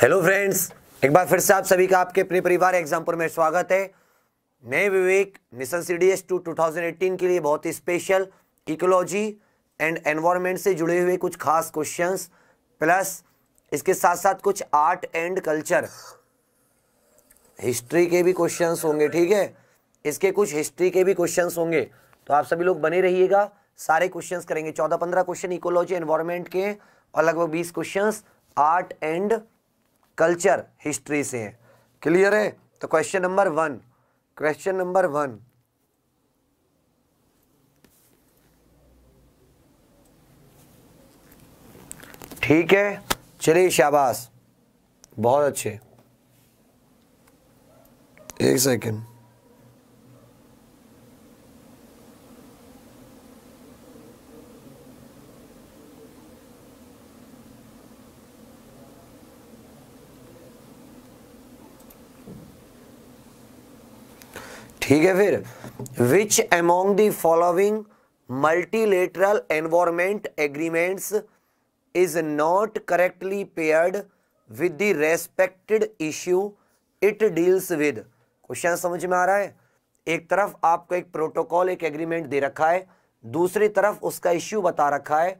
hello friends एक बार फिर से आप सभी का आपके अपने परिवार एग्जामपुर में स्वागत है मैं Vivek mission C D S two two के लिए बहुत ही स्पेशल इकोलॉजी एंड एनवायरनमेंट से जुड़े हुए कुछ खास क्वेश्चंस प्लस इसके साथ साथ कुछ आर्ट एंड कल्चर हिस्ट्री के भी क्वेश्चंस होंगे ठीक है इसके कुछ हिस्ट्री के भी क्वेश्चन होंगे तो आप सभी लोग बने रहिएगा सारे क्वेश्चन करेंगे चौदह पंद्रह क्वेश्चन इकोलॉजी एनवायरमेंट के और लगभग बीस question art and culture history से हैं क्लियर है तो question number one question number one ठीक है चलिए शाबाश बहुत अच्छे एक सेकेंड ठीक है फिर which among the following multilateral environment agreements is not correctly paired with the respected issue it deals with question समझ में आ रहा है एक तरफ आपको एक प्रोटोकॉल एक एग्रीमेंट दे रखा है दूसरी तरफ उसका इश्यू बता रखा है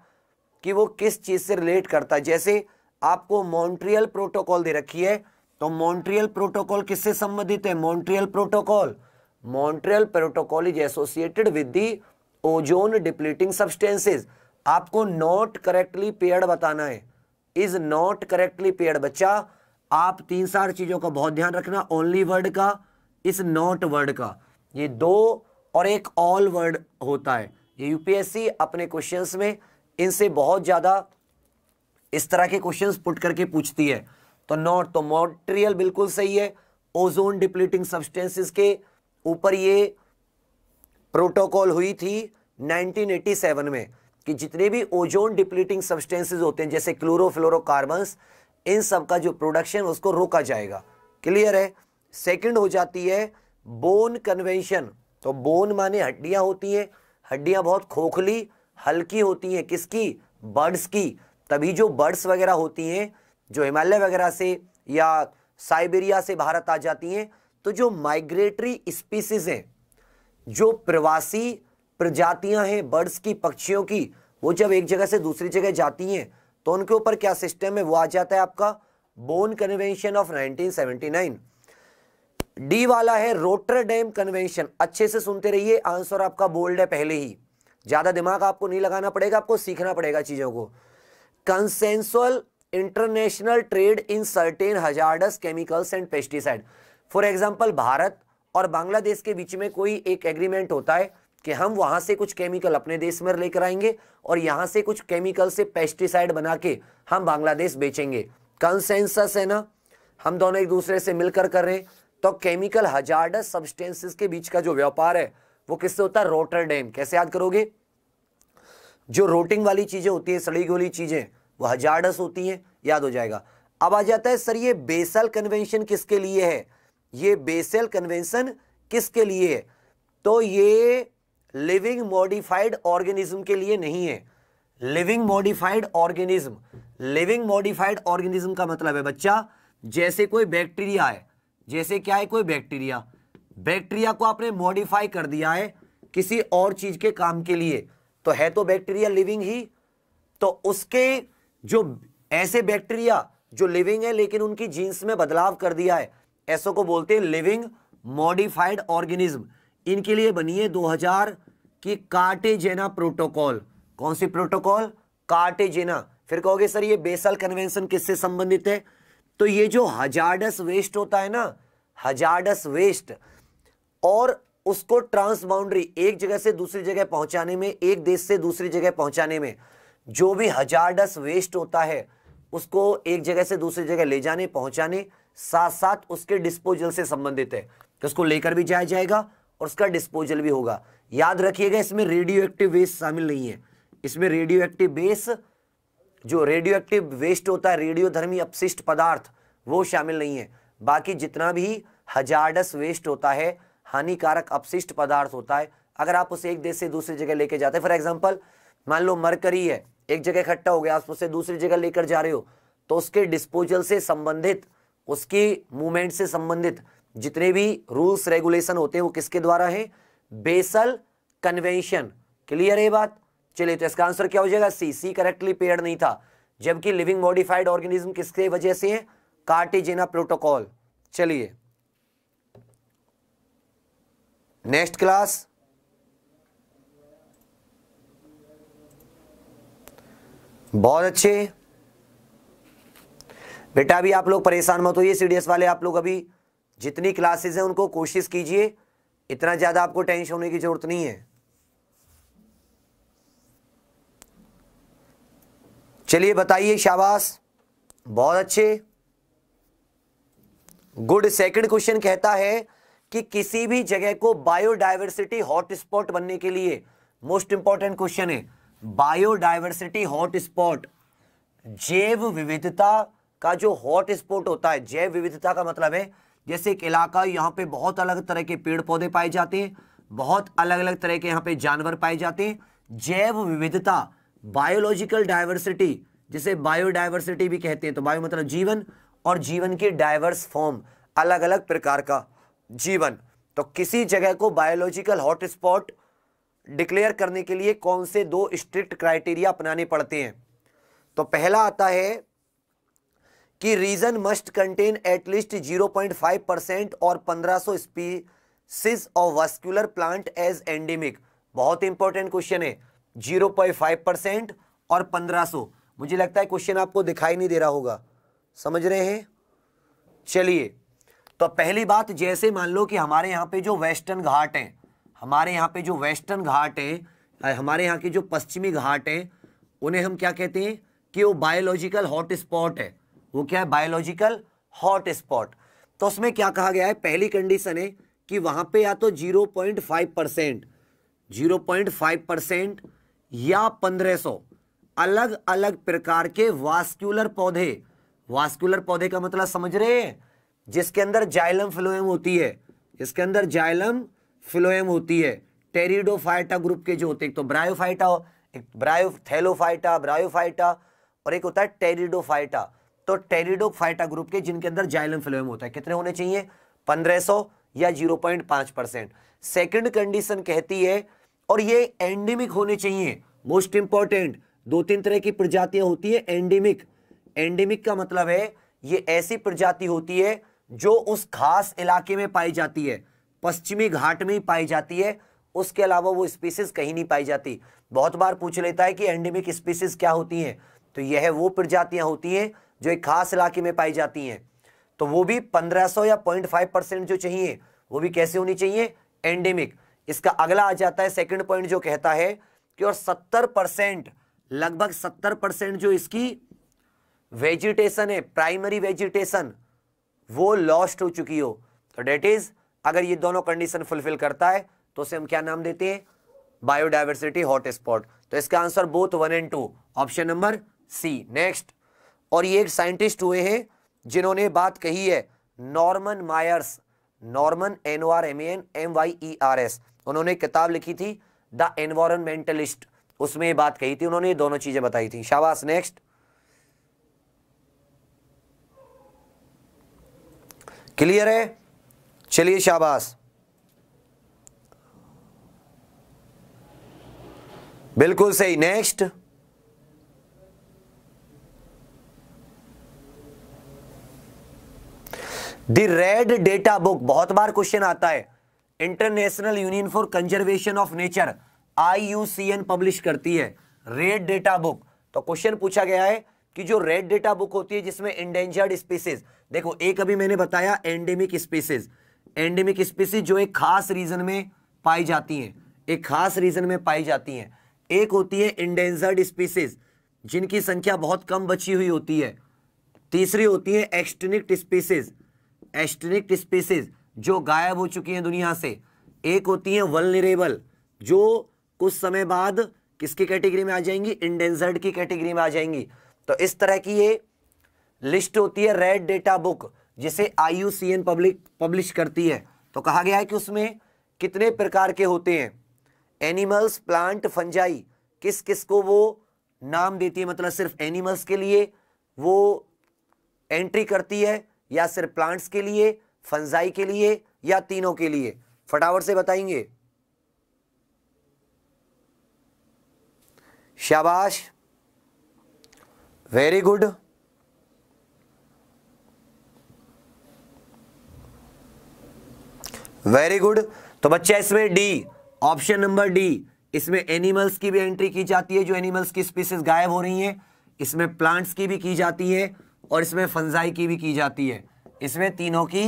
कि वो किस चीज़ से रिलेट करता है जैसे आपको मॉन्ट्रियल प्रोटोकॉल दे रखी है तो मॉन्ट्रियल प्रोटोकॉल किससे संबंधित है Montreal protocol Montreal protocol is associated with the ozone depleting substances आपको नॉट करेक्टली पेयर्ड बताना है इज नॉट करेक्टली पेयर्ड बच्चा आप तीन सार चीज़ों का बहुत ध्यान रखना ओनली वर्ड का इस नॉट वर्ड का ये दो और एक ऑल वर्ड होता है ये यूपीएससी अपने क्वेश्चंस में इनसे बहुत ज़्यादा इस तरह के क्वेश्चंस पुट करके पूछती है तो नॉट तो मॉट्रियल बिल्कुल सही है ओजोन डिप्लीटिंग सब्सटेंसेस के ऊपर ये प्रोटोकॉल हुई थी 1987 में कि जितने भी ओजोन डिप्लीटिंग सब्सटेंसेस होते हैं जैसे क्लोरोफ्लोरोकार्बन्स इन सब का जो प्रोडक्शन उसको रोका जाएगा क्लियर है सेकंड हो जाती है बोन कन्वेंशन तो बोन माने हड्डियां होती हैं हड्डियां बहुत खोखली हल्की होती हैं किसकी बर्ड्स की तभी जो बर्ड्स वगैरह होती हैं जो हिमालय वगैरह से या साइबेरिया से भारत आ जाती हैं तो जो माइग्रेटरी स्पीसीज हैं जो प्रवासी प्रजातियां हैं बर्ड्स की पक्षियों की वो जब एक जगह से दूसरी जगह जाती हैं तो उनके ऊपर क्या सिस्टम है वो आ जाता है आपका बोन कन्वेंशन ऑफ 1979 डी वाला है रोटर डैम कन्वेंशन अच्छे से सुनते रहिए आंसर आपका बोल्ड है पहले ही ज़्यादा दिमाग आपको नहीं लगाना पड़ेगा आपको सीखना पड़ेगा चीज़ों को consensual international trade in certain hazardous chemicals and pesticide for example Bharat और बांग्लादेश के बीच में कोई एक एग्रीमेंट होता है कि हम वहां से कुछ केमिकल अपने देश में लेकर आएंगे और यहां से कुछ केमिकल से पेस्टिसाइड बना के हम बांग्लादेश बेचेंगे कंसेंसस है ना हम दोनों एक दूसरे से मिलकर कर रहे हैं तो केमिकल हजारडस सब्सटेंसेस के बीच का जो व्यापार है वो किससे होता है रोटर डैम कैसे याद करोगे जो रोटिंग वाली चीजें होती है सड़ी वाली चीजें वो हजार्डस होती हैं याद हो जाएगा अब आ जाता है सर ये बेसल कन्वेंशन किसके लिए है ये बेसेल कन्वेंशन किसके लिए है तो ये लिविंग मॉडिफाइड ऑर्गेनिज्म के लिए नहीं है living modified organism living modified organism का मतलब है बच्चा जैसे कोई बैक्टीरिया है जैसे क्या है कोई बैक्टीरिया बैक्टीरिया को आपने मॉडिफाई कर दिया है किसी और चीज के काम के लिए तो है तो बैक्टीरिया लिविंग ही तो उसके जो ऐसे बैक्टीरिया जो लिविंग है लेकिन उनकी जीन्स में बदलाव कर दिया है ऐसो को बोलते हैं लिविंग मॉडिफाइड ऑर्गेनिज्म इनके लिए बनी है 2000 की कार्टेजेना प्रोटोकॉल कौन सी प्रोटोकॉल कार्टेजेना फिर कहोगे सर ये बेसल कन्वेंशन किससे संबंधित है तो ये जो हजारडस वेस्ट होता है ना हजारडस वेस्ट और उसको ट्रांसबाउंड्री एक जगह से दूसरी जगह पहुंचाने में एक देश से दूसरी जगह पहुंचाने में जो भी हजारडस वेस्ट होता है उसको एक जगह से दूसरी जगह ले जाने पहुंचाने साथ साथ उसके डिस्पोजल से संबंधित है तो उसको लेकर भी जाया जाएगा और उसका डिस्पोजल भी होगा याद रखिएगा इसमें रेडियो एक्टिव वेस्ट शामिल नहीं है इसमें रेडियो एक्टिव बेस जो रेडियो एक्टिव वेस्ट होता है रेडियोधर्मी अपशिष्ट पदार्थ वो शामिल नहीं है बाकी जितना भी हजारडस वेस्ट होता है हानिकारक अपशिष्ट पदार्थ होता है अगर आप उसे एक देश से दूसरी जगह लेके जाते हैं फॉर एग्जाम्पल मान लो मरकरी है एक जगह इकट्ठा हो गया आप उसे दूसरी जगह लेकर जा रहे हो तो उसके डिस्पोजल से संबंधित उसकी मूवमेंट से संबंधित जितने भी रूल्स रेगुलेशन होते हैं वो किसके द्वारा है बेसल कन्वेंशन क्लियर है बात चलिए तो इसका आंसर क्या हो जाएगा सी सी करेक्टली पेयर नहीं था जबकि लिविंग मॉडिफाइड ऑर्गेनिज्म किसके वजह से है कार्टिजेना प्रोटोकॉल चलिए नेक्स्ट क्लास बहुत अच्छे बेटा अभी आप लोग परेशान मत हो ये सीडीएस वाले आप लोग अभी जितनी क्लासेस हैं उनको कोशिश कीजिए इतना ज़्यादा आपको टेंशन होने की ज़रूरत नहीं है चलिए बताइए शाबाश बहुत अच्छे गुड सेकंड क्वेश्चन कहता है कि किसी भी जगह को बायोडाइवर्सिटी हॉटस्पॉट बनने के लिए मोस्ट इंपॉर्टेंट क्वेश्चन है बायोडाइवर्सिटी हॉटस्पॉट जैव विविधता का जो हॉट स्पॉट होता है जैव विविधता का मतलब है जैसे एक इलाका यहाँ पे बहुत अलग तरह के पेड़ पौधे पाए जाते हैं बहुत अलग अलग तरह के यहाँ पे जानवर पाए जाते हैं जैव विविधता बायोलॉजिकल डाइवर्सिटी जिसे बायोडाइवर्सिटी भी कहते हैं तो बायो मतलब जीवन और जीवन के डाइवर्स फॉर्म अलग अलग प्रकार का जीवन तो किसी जगह को बायोलॉजिकल हॉटस्पॉट डिक्लेयर करने के लिए कौन से दो स्ट्रिक्ट क्राइटेरिया अपनाने पड़ते हैं तो पहला आता है कि region must contain at least 0.5 percent और 1500 species of vascular plant as endemic बहुत इंपॉर्टेंट क्वेश्चन है 0.5 परसेंट और 1500 मुझे लगता है क्वेश्चन आपको दिखाई नहीं दे रहा होगा समझ रहे हैं चलिए तो पहली बात जैसे मान लो कि हमारे यहाँ पे जो वेस्टर्न घाट है हमारे यहाँ पे जो वेस्टर्न घाट है हमारे यहाँ के जो पश्चिमी घाट हैं उन्हें हम क्या कहते हैं कि वो बायोलॉजिकल हॉट स्पॉट है वो क्या है बायोलॉजिकल हॉट स्पॉट तो उसमें क्या कहा गया है पहली कंडीशन है कि वहां पे या तो 0.5 परसेंट जीरो परसेंट या 1500 अलग अलग प्रकार के वास्क्यूलर पौधे वास्क्यूलर पौधे का मतलब समझ रहे हैं जिसके अंदर जाइलम फ्लोएम होती है इसके अंदर जाइलम फ्लोएम होती है टेरिडोफाइटा ग्रुप के जो होते हैं तो ब्रायोफाइटा एक ब्रायो थैलोफाइटा ब्रायोफाइटा और एक होता है टेरिडोफाइटा तो टेरिडोक फाइटा ग्रुप के जिनके अंदर जाइलम फ्लोएम होता है कितने होने चाहिए 1500 या 0.5 परसेंट सेकेंड कंडीशन कहती है और ये एंडेमिक होने चाहिए मोस्ट इंपॉर्टेंट दो तीन तरह की प्रजातियां होती है एंडेमिक एंडेमिक का मतलब है ये ऐसी प्रजाति होती है जो उस खास इलाके में पाई जाती है पश्चिमी घाट में ही पाई जाती है उसके अलावा वो स्पीसीज कहीं नहीं पाई जाती बहुत बार पूछ लेता है कि एंडेमिक स्पीसीज क्या होती हैं तो यह है वो प्रजातियां होती हैं जो एक खास इलाके में पाई जाती हैं तो वो भी 1500 या 0.5 परसेंट जो चाहिए वो भी कैसे होनी चाहिए एंडेमिक इसका अगला आ जाता है सेकंड पॉइंट जो कहता है कि और 70 परसेंट लगभग 70 परसेंट जो इसकी वेजिटेशन है प्राइमरी वेजिटेशन वो लॉस्ट हो चुकी हो तो डेट इज अगर ये दोनों कंडीशन फुलफिल करता है तो उसे हम क्या नाम देते हैं बायोडाइवर्सिटी हॉटस्पॉट तो इसका answer both one and two option number C next और ये एक साइंटिस्ट हुए हैं जिन्होंने बात कही है Norman Myers Norman N O R M N M Y E R S उन्होंने किताब लिखी थी द एनवायरमेंटलिस्ट उसमें ये बात कही थी उन्होंने ये दोनों चीजें बताई थी शाबाश नेक्स्ट क्लियर है चलिए शाबाश बिल्कुल सही next the red data book बहुत बार क्वेश्चन आता है International Union for Conservation of Nature IUCN publish करती है रेड डेटा बुक तो क्वेश्चन पूछा गया है कि जो रेड डेटा बुक होती है जिसमें इंडेंजर्ड स्पीसीज देखो एक अभी मैंने बताया एंडेमिक स्पीसीज एंडेमिक स्पीसीज जो एक खास रीजन में पाई जाती हैं एक खास रीजन में पाई जाती हैं एक होती है इंडेंजर्ड स्पीसीज जिनकी संख्या बहुत कम बची हुई होती है तीसरी होती है एक्सटिनिक्ट स्पीसीज एस्ट्रिक्ट स्पीसीज जो गायब हो चुकी हैं दुनिया से एक होती हैं वलनरेबल जो कुछ समय बाद किसकी कैटेगरी में आ जाएंगी इंडेंजर्ड की कैटेगरी में आ जाएंगी तो इस तरह की ये लिस्ट होती है रेड डेटा बुक जिसे आई पब्लिक पब्लिश करती है तो कहा गया है कि उसमें कितने प्रकार के होते हैं एनिमल्स प्लांट फंजाई किस किस को वो नाम देती है मतलब सिर्फ एनिमल्स के लिए वो एंट्री करती है या सिर्फ प्लांट्स के लिए फंजाई के लिए या तीनों के लिए फटाफट से बताएंगे शाबाश वेरी गुड वेरी गुड तो बच्चा इसमें डी ऑप्शन नंबर डी इसमें एनिमल्स की भी एंट्री की जाती है जो एनिमल्स की स्पीसीज गायब हो रही हैं इसमें प्लांट्स की भी की जाती है और इसमें फंजाई की भी की जाती है इसमें तीनों की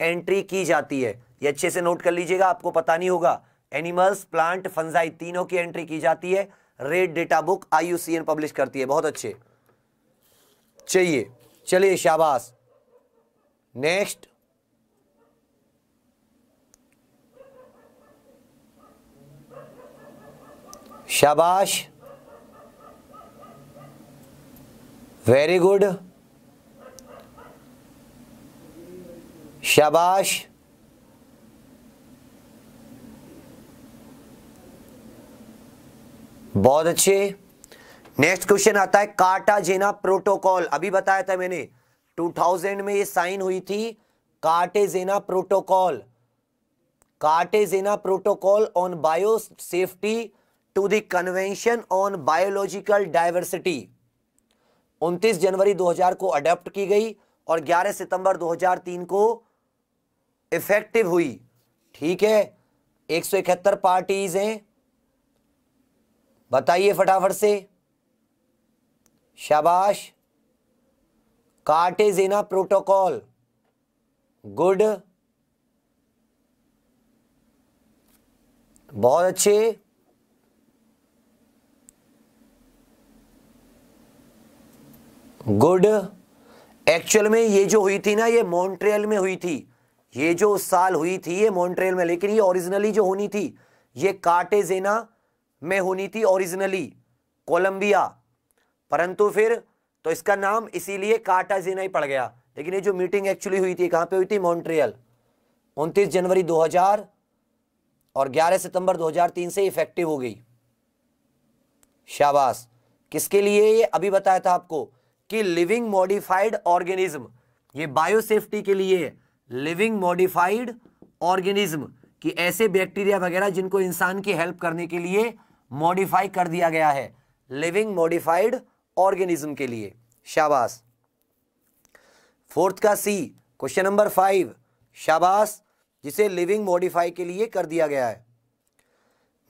एंट्री की जाती है ये अच्छे से नोट कर लीजिएगा आपको पता नहीं होगा एनिमल्स प्लांट फंजाई तीनों की एंट्री की जाती है रेड डेटा बुक आई पब्लिश करती है बहुत अच्छे चाहिए चलिए शाबाश नेक्स्ट शाबाश वेरी गुड शबाश बहुत अच्छे नेक्स्ट क्वेश्चन आता है काटा जेना प्रोटोकॉल अभी बताया था मैंने 2000 में ये साइन हुई थी काटे Cartagena protocol Cartagena protocol on bio safety to convention on biological diversity 29 जनवरी 2000 को अडेप्ट की गई और 11 सितंबर 2003 को इफेक्टिव हुई ठीक है एक सौ इकहत्तर पार्टीज हैं बताइए फटाफट से शाबाश कार्टेजेना प्रोटोकॉल गुड बहुत अच्छे गुड एक्चुअल में ये जो हुई थी ना ये मॉन्ट्रियल में हुई थी ये जो उस साल हुई थी ये मॉन्ट्रेल में लेकिन ये ओरिजिनली जो होनी थी ये कार्टेजेना में होनी थी ओरिजिनली कोलंबिया परंतु फिर तो इसका नाम इसीलिए कार्टाजेना ही पड़ गया लेकिन ये जो मीटिंग एक्चुअली हुई थी कहां पे हुई थी मॉन्ट्रियल 29 जनवरी 2000 और 11 सितंबर 2003 से इफेक्टिव हो गई शाबाश किसके लिए ये अभी बताया था आपको कि लिविंग मॉडिफाइड ऑर्गेनिज्म ये बायोसेफ्टी के लिए है लिविंग मॉडिफाइड ऑर्गेनिज्म कि ऐसे बैक्टीरिया वगैरह जिनको इंसान की हेल्प करने के लिए मॉडिफाई कर दिया गया है लिविंग मॉडिफाइड ऑर्गेनिज्म के लिए शाबाश फोर्थ का सी क्वेश्चन नंबर फाइव शाबाश जिसे लिविंग मॉडिफाई के लिए कर दिया गया है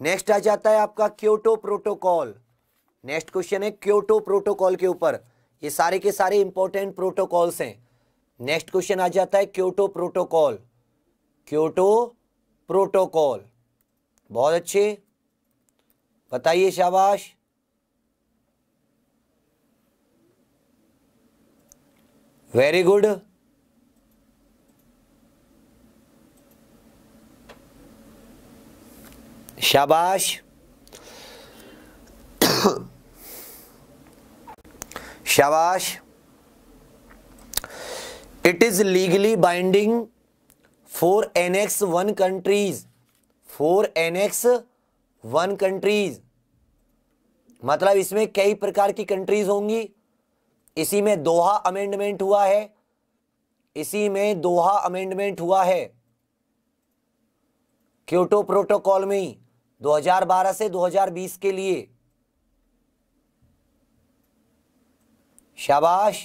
नेक्स्ट आ जाता है आपका क्योटो प्रोटोकॉल नेक्स्ट क्वेश्चन है क्योटो प्रोटोकॉल के ऊपर ये सारे के सारे इंपॉर्टेंट प्रोटोकॉल्स हैं नेक्स्ट क्वेश्चन आ जाता है क्योटो प्रोटोकॉल क्योटो प्रोटोकॉल बहुत अच्छे बताइए शाबाश वेरी गुड शाबाश शाबाश it is legally binding four annex one countries four annex one countries मतलब इसमें कई प्रकार की कंट्रीज होंगी इसी में दोहा अमेंडमेंट हुआ है इसी में दोहा अमेंडमेंट हुआ है क्योटो प्रोटोकॉल में 2012 से 2020 के लिए शाबाश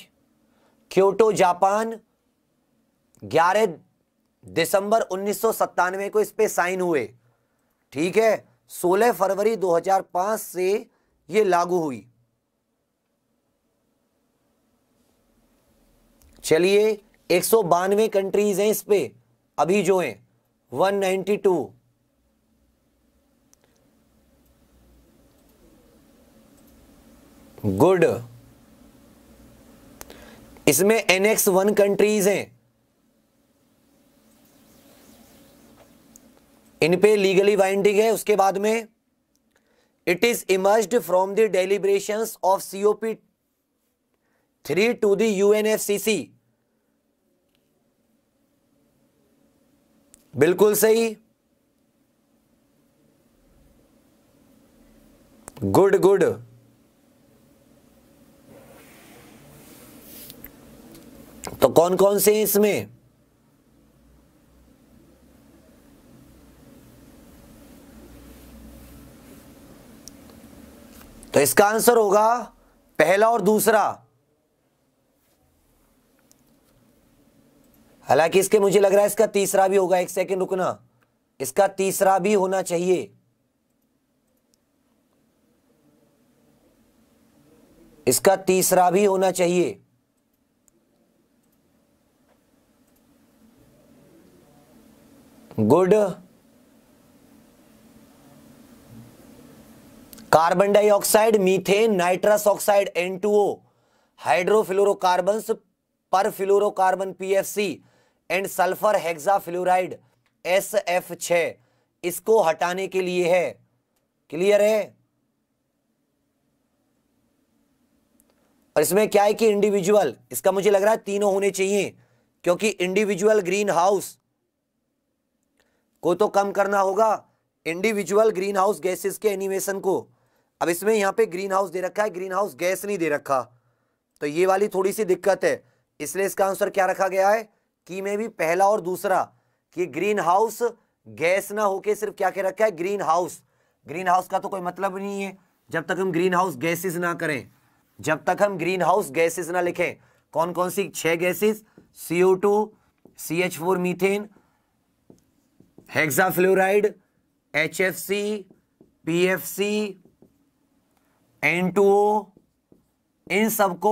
क्योटो जापान ग्यारह दिसंबर उन्नीस को इस पे साइन हुए ठीक है 16 फरवरी 2005 से ये लागू हुई चलिए एक सौ बानवे कंट्रीज हैं इस पे अभी जो हैं 192 गुड इसमें एनएक्स वन कंट्रीज हैं इन पे लीगली बाइंडिंग है उसके बाद में it is emerge from the deliberation of COP three to the UNFCCC बिल्कुल सही गुड गुड तो कौन कौन से हैं इसमें तो इसका आंसर होगा पहला और दूसरा हालांकि इसके मुझे लग रहा है इसका तीसरा भी होगा एक सेकंड रुकना इसका तीसरा भी होना चाहिए इसका तीसरा भी होना चाहिए good carbon dioxide methane nitrous oxide N two O hydrofluorocarbon perfluorocarbon PFC and sulphur hexafluoride S F छ इसको हटाने के लिए है क्लियर है और इसमें क्या है कि इंडिविजुअल इसका मुझे लग रहा है तीनों होने चाहिए क्योंकि इंडिविजुअल ग्रीन हाउस को तो कम करना होगा इंडिविजुअल ग्रीन हाउस गैसेस के एनिमेशन को अब इसमें यहां पे ग्रीन हाउस दे रखा है ग्रीन हाउस गैस नहीं दे रखा तो ये वाली थोड़ी सी दिक्कत है इसलिए इसका आंसर क्या रखा गया है कि में भी पहला और दूसरा कि ग्रीन हाउस गैस ना होके सिर्फ क्या कह रखा है ग्रीन हाउस ग्रीन हाउस का तो कोई मतलब नहीं है जब तक हम ग्रीन हाउस गैसेज ना करें जब तक हम ग्रीन हाउस गैसेज ना लिखें कौन कौन सी छह gases CO two C H four methane hexafluoride H F C P F C N two इन सबको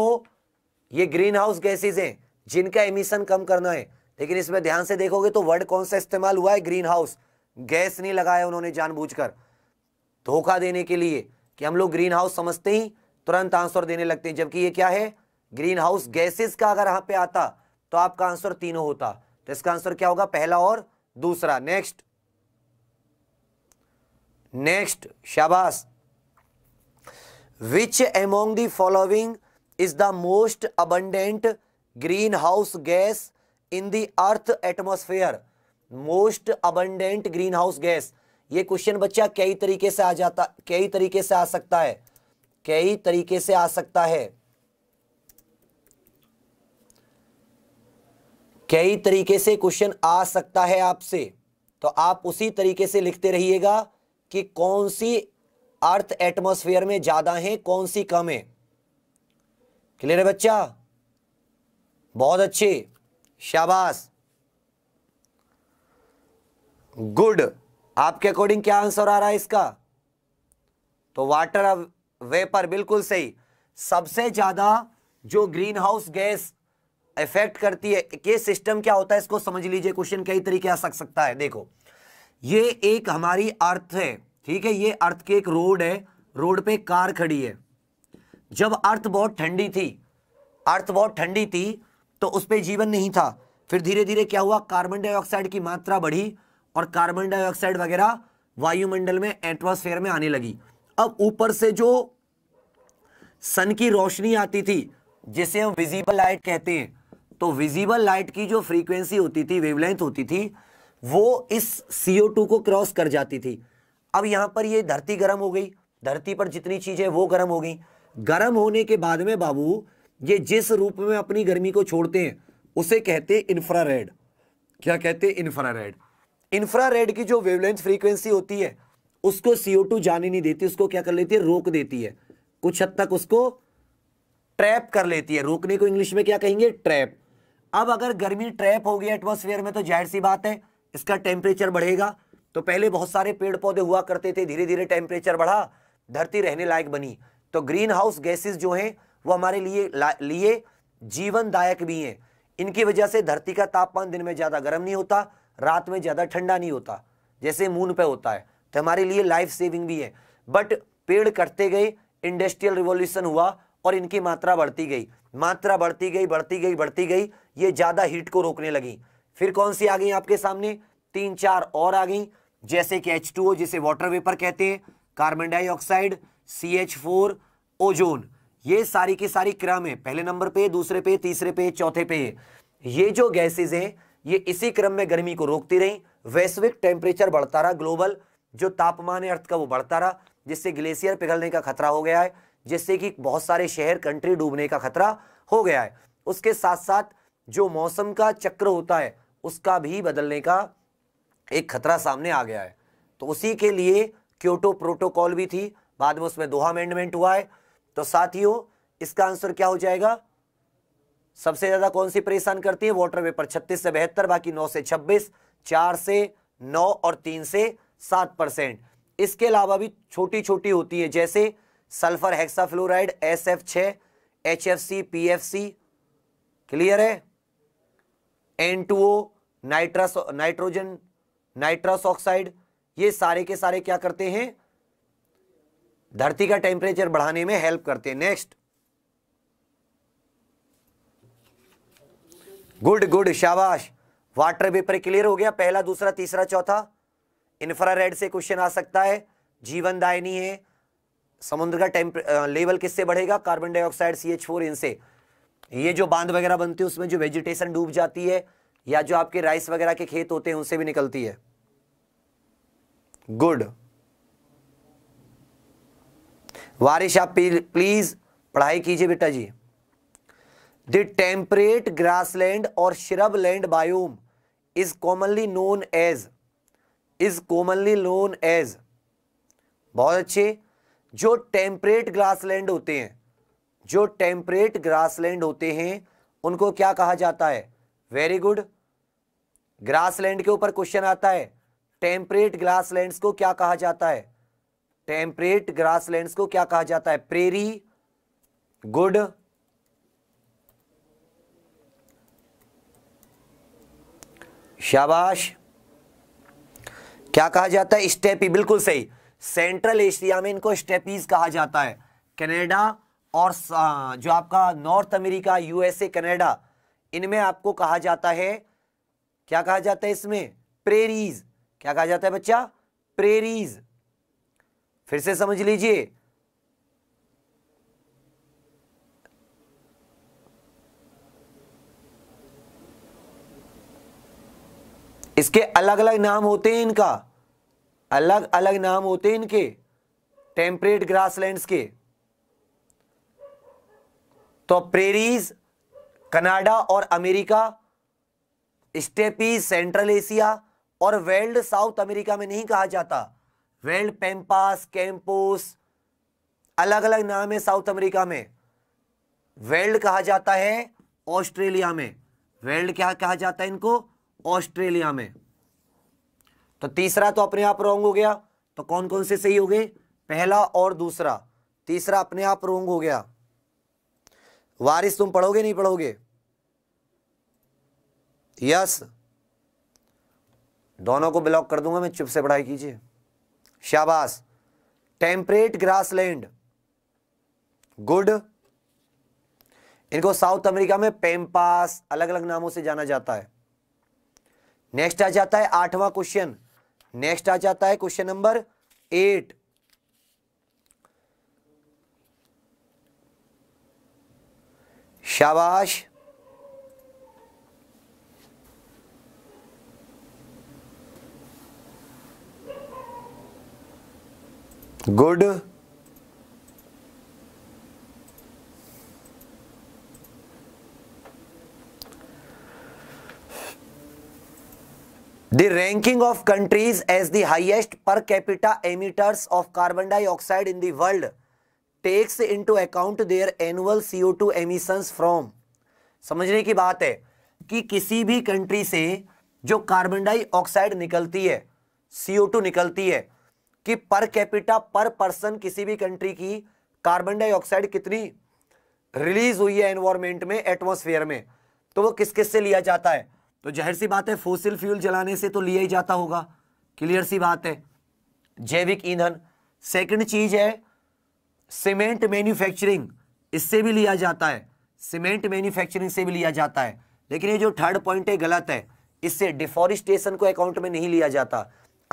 ये ग्रीन हाउस गैसेज हैं जिनका एमिशन कम करना है लेकिन इसमें ध्यान से देखोगे तो वर्ड कौन सा इस्तेमाल हुआ है ग्रीन हाउस गैस नहीं लगाया उन्होंने जानबूझकर धोखा देने के लिए कि हम लोग ग्रीन हाउस समझते ही तुरंत आंसर देने लगते हैं जबकि ये क्या है ग्रीन हाउस गैसेज का अगर यहां पे आता तो आपका आंसर तीनों होता तो इसका आंसर क्या होगा पहला और दूसरा नेक्स्ट नेक्स्ट शाबाश which among the following is the most abundant greenhouse gas in the earth atmosphere most abundant greenhouse gas ये क्वेश्चन बच्चा कई तरीके से आ जाता कई तरीके से आ सकता है कई तरीके से आ सकता है कई तरीके से क्वेश्चन आ सकता है आपसे तो आप उसी तरीके से लिखते रहिएगा कि कौन सी अर्थ एटमोस्फेयर में ज्यादा है कौन सी कम है क्लियर है बच्चा बहुत अच्छे शाबाश गुड आपके अकॉर्डिंग क्या आंसर आ रहा है इसका तो वाटर वेपर बिल्कुल सही सबसे ज्यादा जो ग्रीन हाउस गैस इफेक्ट करती है ये सिस्टम क्या होता है इसको समझ लीजिए क्वेश्चन कई तरीके आ सक सकता है देखो ये एक हमारी अर्थ है ठीक है ये अर्थ के एक रोड है रोड पे कार खड़ी है जब अर्थ बहुत ठंडी थी अर्थ बहुत ठंडी थी तो उस पर जीवन नहीं था फिर धीरे धीरे क्या हुआ कार्बन डाइऑक्साइड की मात्रा बढ़ी और कार्बन डाइऑक्साइड वगैरह वायुमंडल में एटमोसफेयर में आने लगी अब ऊपर से जो सन की रोशनी आती थी जिसे हम विजिबल लाइट कहते हैं तो विजिबल लाइट की जो फ्रीक्वेंसी होती थी वेवलेंथ होती थी वो इस टू को क्रॉस कर जाती थी अब यहां पर ये धरती गर्म हो गई धरती पर जितनी चीज़ें वो गर्म हो गई गर्म होने के बाद में बाबू ये जिस रूप में अपनी गर्मी को छोड़ते हैं उसे कहते हैं इन्फ्रारेड क्या कहते हैं इंफ्रारेड इन्फ्रारेड की जो वेवलेंथ फ्रीक्वेंसी होती है उसको CO2 जाने नहीं देती उसको क्या कर लेती है रोक देती है कुछ हद तक उसको ट्रैप कर लेती है रोकने को इंग्लिश में क्या कहेंगे ट्रैप अब अगर गर्मी ट्रैप हो गई एटमोसफेयर में तो जाहिर सी बात है इसका टेम्परेचर बढ़ेगा तो पहले बहुत सारे पेड़ पौधे हुआ करते थे धीरे धीरे टेम्परेचर बढ़ा धरती रहने लायक बनी तो ग्रीन हाउस गैसेज जो हैं वो हमारे लिए लिए जीवनदायक भी हैं इनकी वजह से धरती का तापमान दिन में ज़्यादा गर्म नहीं होता रात में ज़्यादा ठंडा नहीं होता जैसे मून पे होता है तो हमारे लिए लाइफ सेविंग भी है बट पेड़ कटते गए इंडस्ट्रियल रिवॉल्यूशन हुआ और इनकी मात्रा बढ़ती गई मात्रा बढ़ती गई बढ़ती गई बढ़ती गई ये ज़्यादा हीट को रोकने लगी फिर कौन सी आ गई आपके सामने तीन चार और आ गई जैसे कि एच टू ओ जिसे वाटर वेपर कहते हैं carbon dioxide C H four ozone ये सारी की सारी क्रम है पहले नंबर पे दूसरे पे तीसरे पे चौथे पे ये जो गैसेज हैं ये इसी क्रम में गर्मी को रोकती रही वैश्विक टेम्परेचर बढ़ता रहा ग्लोबल जो तापमान है अर्थ का वो बढ़ता रहा जिससे ग्लेशियर पिघलने का खतरा हो गया है जिससे कि बहुत सारे शहर कंट्री डूबने का खतरा हो गया है उसके साथ साथ जो मौसम का चक्र होता है उसका भी बदलने का एक खतरा सामने आ गया है तो उसी के लिए क्योटो प्रोटोकॉल भी थी बाद में उसमें दोहा अमेंडमेंट हुआ है तो साथियों इसका आंसर क्या हो जाएगा सबसे ज्यादा कौन सी परेशान करती है वाटर वेपर छत्तीस से बेहतर बाकी नौ से छब्बीस चार से नौ और तीन से सात परसेंट इसके अलावा भी छोटी छोटी होती है जैसे सल्फर हेक्साफ्लोराइड एस एफ छ H F C P F C clear है N two O nitrous nitrogen nitrous oxide ये सारे के सारे क्या करते हैं धरती का टेम्परेचर बढ़ाने में हेल्प करते हैं नेक्स्ट गुड गुड शाबाश वाटर पेपर क्लियर हो गया पहला दूसरा तीसरा चौथा इंफ्रारेड से क्वेश्चन आ सकता है जीवन दायनी है समुद्र का टेम्प लेवल किससे बढ़ेगा carbon dioxide C H four इनसे ये जो बांध वगैरह बनती है उसमें जो वेजिटेशन डूब जाती है या जो आपके राइस वगैरह के खेत होते हैं उनसे भी निकलती है गुड वारिश आप प्लीज पढ़ाई कीजिए बेटा जी द टेम्परेट ग्रासलैंड और shrubland biome is commonly known as is commonly known as बहुत अच्छे जो टेम्परेट ग्रासलैंड होते हैं जो टेम्परेट ग्रासलैंड होते हैं उनको क्या कहा जाता है वेरी गुड ग्रासलैंड के ऊपर क्वेश्चन आता है टेम्परेट ग्रासलैंड्स को क्या कहा जाता है टेम्परेट ग्रासलैंड्स को क्या कहा जाता है प्रेरी गुड शाबाश क्या कहा जाता है स्टेपी बिल्कुल सही सेंट्रल एशिया में इनको स्टेपीज कहा जाता है कनाडा और जो आपका नॉर्थ अमेरिका यूएसए कनाडा इनमें आपको कहा जाता है क्या कहा जाता है इसमें प्रेरीज क्या कहा जाता है बच्चा प्रेरीज फिर से समझ लीजिए इसके अलग अलग नाम होते हैं इनका अलग अलग नाम होते हैं इनके टेम्परेट ग्रासलैंड्स के तो प्रेरीज कनाडा और अमेरिका स्टेपी सेंट्रल एशिया और वेल्ड साउथ अमेरिका में नहीं कहा जाता वेल्ड पेम्पास कैंपोस अलग अलग नाम है साउथ अमेरिका में वेल्ड कहा जाता है ऑस्ट्रेलिया में वेल्ड क्या कहा जाता है इनको ऑस्ट्रेलिया में तो तीसरा तो अपने आप रोंग हो गया तो कौन कौन से सही हो गए पहला और दूसरा तीसरा अपने आप रोंग हो गया वारिस तुम पढ़ोगे नहीं पढ़ोगे यस दोनों को ब्लॉक कर दूंगा मैं चुप से पढ़ाई कीजिए शाबाश टेम्परेट ग्रासलैंड गुड इनको साउथ अमेरिका में पेम्पास अलग अलग नामों से जाना जाता है नेक्स्ट आ जाता है आठवां क्वेश्चन नेक्स्ट आ जाता है क्वेश्चन नंबर एट शाबाश good the ranking of countries as the highest per capita emitters of carbon dioxide in world takes into account their annual CO two emissions from समझने की बात है कि किसी भी कंट्री से जो कार्बन डाइऑक्साइड निकलती है सीओ टू निकलती है कि पर कैपिटा पर पर्सन किसी भी कंट्री की कार्बन डाइऑक्साइड कितनी रिलीज हुई है एनवायरमेंट में एटमोसफेयर में तो वो किस किस से लिया जाता है तो जहर सी बात है फोसिल फ्यूल जलाने से तो लिया ही जाता होगा क्लियर सी बात है जैविक ईंधन सेकंड चीज है सीमेंट मैन्युफैक्चरिंग इससे भी लिया जाता है सीमेंट मैन्युफैक्चरिंग से भी लिया जाता है लेकिन ये जो थर्ड पॉइंट है गलत है इससे डिफॉरेस्टेशन को अकाउंट में नहीं लिया जाता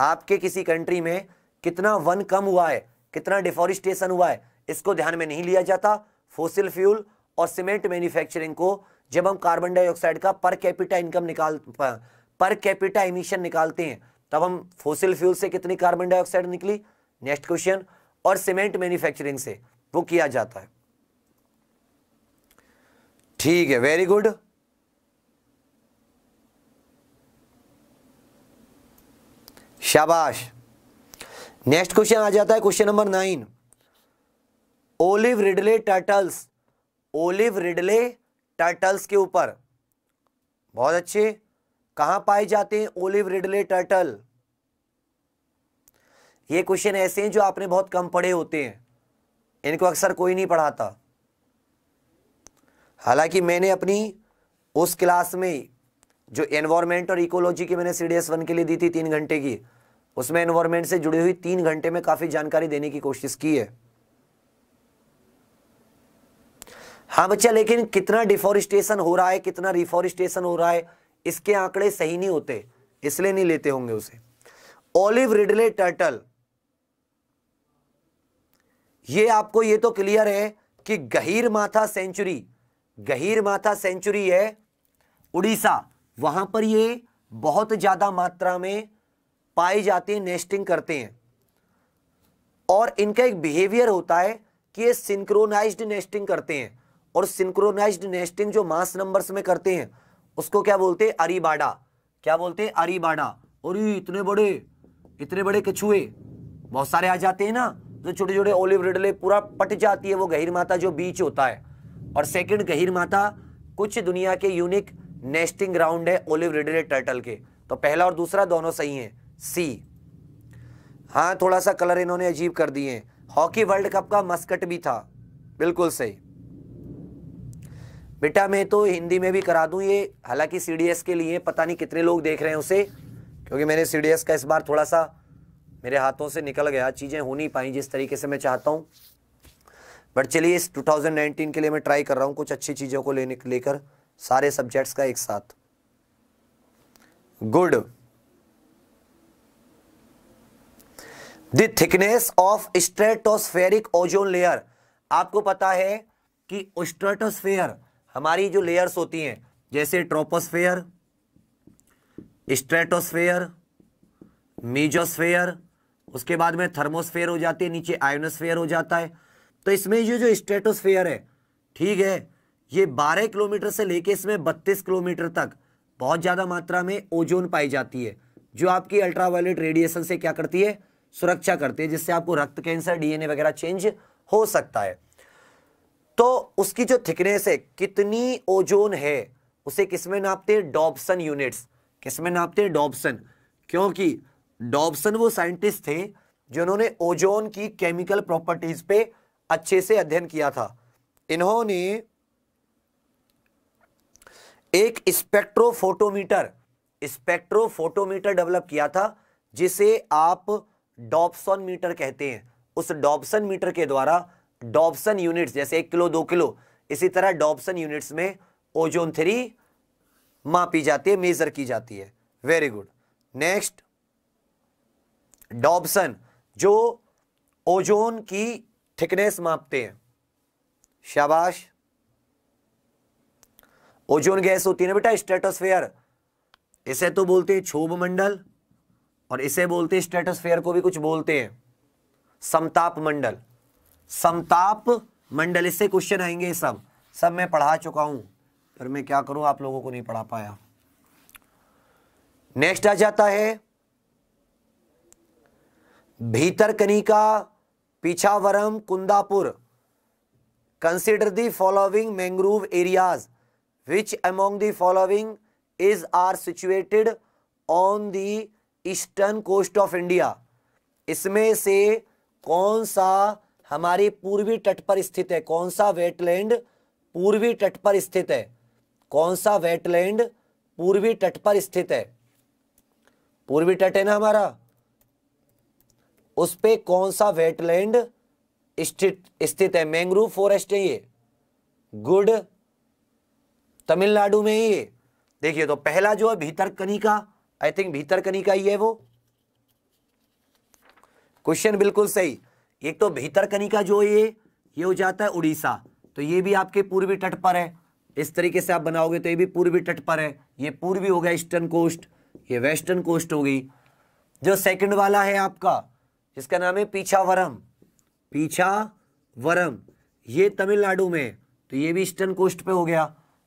आपके किसी कंट्री में कितना वन कम हुआ है कितना डिफॉरेस्टेशन हुआ है इसको ध्यान में नहीं लिया जाता फोसिल फ्यूल और सीमेंट मैन्युफैक्चरिंग को जब हम कार्बन डाइऑक्साइड का पर कैपिटा इनकम निकाल पर कैपिटा इमिशन निकालते हैं तब हम फोसिल फ्यूल से कितनी कार्बन डाइऑक्साइड निकली नेक्स्ट क्वेश्चन और सीमेंट मैन्युफैक्चरिंग से वो किया जाता है ठीक है वेरी गुड शाबाश नेक्स्ट क्वेश्चन आ जाता है question number nine olive ridley turtles olive ridley turtles के ऊपर बहुत अच्छे कहां पाए जाते हैं ओलिव रिडले टर्टल ये क्वेश्चन ऐसे हैं जो आपने बहुत कम पढ़े होते हैं इनको अक्सर कोई नहीं पढ़ाता हालांकि मैंने अपनी उस क्लास में जो एनवायरमेंट और इकोलॉजी की मैंने सी डी वन के लिए दी थी तीन घंटे की उसमें एनवायरमेंट से जुड़ी हुई तीन घंटे में काफ़ी जानकारी देने की कोशिश की है हाँ बच्चा लेकिन कितना डिफॉरेस्टेशन हो रहा है कितना रिफॉरेस्टेशन हो रहा है इसके आंकड़े सही नहीं होते इसलिए नहीं लेते होंगे उसे ओलिव रिडले टर्टल ये आपको ये तो क्लियर है कि गहीर माथा सेंचुरी गहीर माथा सेंचुरी है उड़ीसा वहां पर ये बहुत ज़्यादा मात्रा में पाए जाते हैं नेस्टिंग करते हैं और इनका एक बिहेवियर होता है कि ये सिंक्रोनाइज्ड नेस्टिंग करते हैं और सिंक्रोनाइज्ड नेस्टिंग जो मास नंबर्स में करते हैं उसको क्या बोलते हैं अरीबाडा क्या बोलते हैं अरीबाडा और इतने बड़े इतने बड़े कछुए बहुत सारे आ जाते हैं ना जो छोटे छोटे ओलिव रिडले पूरा पट जाती है वो गहिर माता जो बीच होता है और सेकंड गहिर माता कुछ दुनिया के यूनिक नेस्टिंग ग्राउंड है ओलिव रिडले टर्टल के तो पहला और दूसरा दोनों सही है सी हाँ थोड़ा सा कलर इन्होंने अजीब कर दिए हॉकी वर्ल्ड कप का मस्कट भी था बिल्कुल सही बेटा मैं तो हिंदी में भी करा दूं ये हालांकि सीडीएस के लिए पता नहीं कितने लोग देख रहे हैं उसे क्योंकि मैंने सीडीएस का इस बार थोड़ा सा मेरे हाथों से निकल गया चीज़ें हो नहीं पाई जिस तरीके से मैं चाहता हूँ बट चलिए इस 2019 के लिए मैं ट्राई कर रहा हूँ कुछ अच्छी चीज़ों को लेने लेकर सारे सब्जेक्ट्स का एक साथ good the thickness of stratospheric ozone layer आपको पता है कि स्ट्रेटोस्फेयर हमारी जो लेयर्स होती हैं जैसे ट्रोपोस्फेयर स्ट्रेटोस्फेयर मीजोस्फेयर उसके बाद में थर्मोस्फेयर हो जाती है नीचे आयोनोस्फेयर हो जाता है तो इसमें ये जो स्ट्रेटोस्फेयर है ठीक है ये 12 किलोमीटर से लेके इसमें 32 किलोमीटर तक बहुत ज़्यादा मात्रा में ओजोन पाई जाती है जो आपकी अल्ट्रावायलेट रेडिएशन से क्या करती है सुरक्षा करती है जिससे आपको रक्त कैंसर डीएनए वगैरह चेंज हो सकता है तो उसकी जो थिकनेस है कितनी ओजोन है उसे किसमें नापते हैं डॉबसन यूनिट्स किसमें नापते हैं डॉबसन क्योंकि डॉब्सन वो साइंटिस्ट थे जिन्होंने ओजोन की केमिकल प्रॉपर्टीज पे अच्छे से अध्ययन किया था इन्होंने एक स्पेक्ट्रोफोटोमीटर स्पेक्ट्रोफोटोमीटर डेवलप किया था जिसे आप डॉबसन मीटर कहते हैं उस डॉब्सन मीटर के द्वारा डॉब्सन यूनिट्स जैसे एक किलो दो किलो इसी तरह डॉब्सन यूनिट्स में ओजोन थ्री मापी जाती है मेजर की जाती है वेरी गुड नेक्स्ट डॉबसन जो ओजोन की थिकनेस मापते हैं शाबाश ओजोन गैस होती है ना बेटा स्ट्रेटोस्फेयर इसे तो बोलते हैं क्षोभ मंडल और इसे बोलते हैं स्ट्रेटोस्फेयर को भी कुछ बोलते हैं समताप मंडल समताप मंडल इससे क्वेश्चन आएंगे सब सब मैं पढ़ा चुका हूं पर मैं क्या करूं आप लोगों को नहीं पढ़ा पाया नेक्स्ट आ जाता है भीतर Kanika Pichavaram Kundapur consider the following mangrove areas which among the following is are situated on the eastern coast of India इसमें से कौन सा हमारी पूर्वी तट पर स्थित है कौन सा वेटलैंड पूर्वी तट पर स्थित है कौन सा वेटलैंड पूर्वी तट पर स्थित है पूर्वी तट है ना हमारा उस पर कौन सा वेटलैंड स्थित है मैंग्रोव फॉरेस्ट है ये गुड तमिलनाडु में ही ये देखिए तो पहला जो है का आई थिंक भीतरकनिका ही है वो क्वेश्चन बिल्कुल सही एक तो भीतरकनिका जो ये ये हो जाता है उड़ीसा तो ये भी आपके पूर्वी तट पर है इस तरीके से आप बनाओगे तो ये भी पूर्वी तट पर है ये पूर्वी हो गया ईस्टर्न कोस्ट ये वेस्टर्न कोस्ट हो गई जो सेकंड वाला है आपका जिसका नाम है पीछावरम पीछावरम ये तमिलनाडु में तो ये भी ईस्टर्न कोस्ट पे हो गया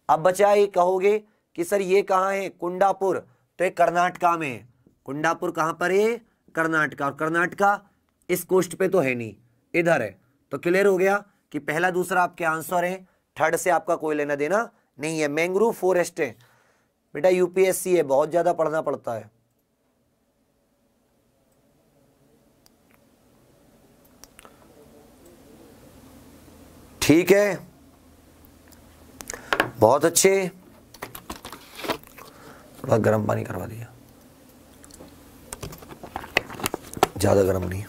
अब बचा ये कहोगे कि सर ये कहाँ है कुंडापुर तो ये कर्नाटका में है कुंडापुर कहाँ पर है कर्नाटका और कर्नाटका इस कोस्ट पे तो है नहीं इधर है तो क्लियर हो गया कि पहला दूसरा आपके आंसर है थर्ड से आपका कोई लेना देना नहीं है मैंग्रोव फॉरेस्ट है बेटा यूपीएससी है बहुत ज़्यादा पढ़ना पड़ता है ठीक है बहुत अच्छे थोड़ा गर्म पानी करवा दिया ज़्यादा गर्म नहीं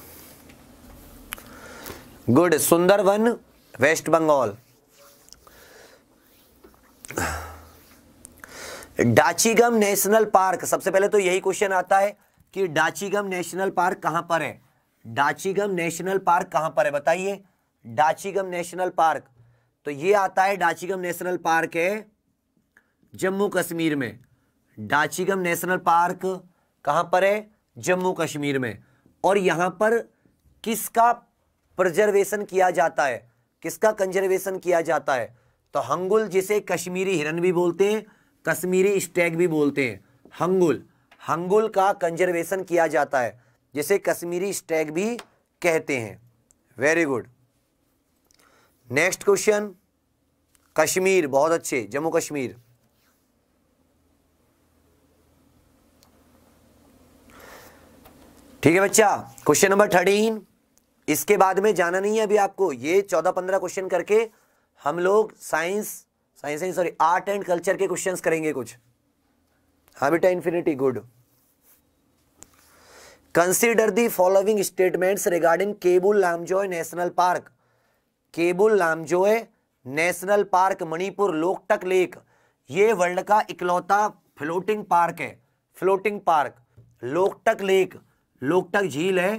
good Sundarbans West Bengal Dachigam National Park सबसे पहले तो यही क्वेश्चन आता है कि डाचीगम नेशनल पार्क कहां पर है डाचीगम नेशनल पार्क कहां पर है बताइए डाचीगम नेशनल पार्क तो ये आता है डाचीगम नेशनल पार्क है जम्मू कश्मीर में डाचीगम नेशनल पार्क कहाँ पर है जम्मू कश्मीर में और यहाँ पर किसका प्रजर्वेशन किया जाता है किसका कंजर्वेशन किया जाता है तो हंगुल जिसे कश्मीरी हिरन भी बोलते हैं कश्मीरी स्टैग भी बोलते हैं हंगुल हंगुल का कंजर्वेशन किया जाता है जिसे कश्मीरी स्टैग भी कहते हैं very good next question Kashmir बहुत अच्छे जम्मू कश्मीर ठीक है बच्चा क्वेश्चन नंबर थर्टीन इसके बाद में जाना नहीं है अभी आपको ये चौदह पंद्रह क्वेश्चन करके हम लोग साइंस साइंस नहीं सॉरी आर्ट एंड कल्चर के क्वेश्चन करेंगे कुछ हाँ बेटा infinity good consider the following statements regarding Keibul Lamjao National Park Keibul Lamjao National Park Manipur Loktak lake ये वर्ल्ड का इकलौता फ्लोटिंग पार्क है floating park Loktak lake Loktak झील है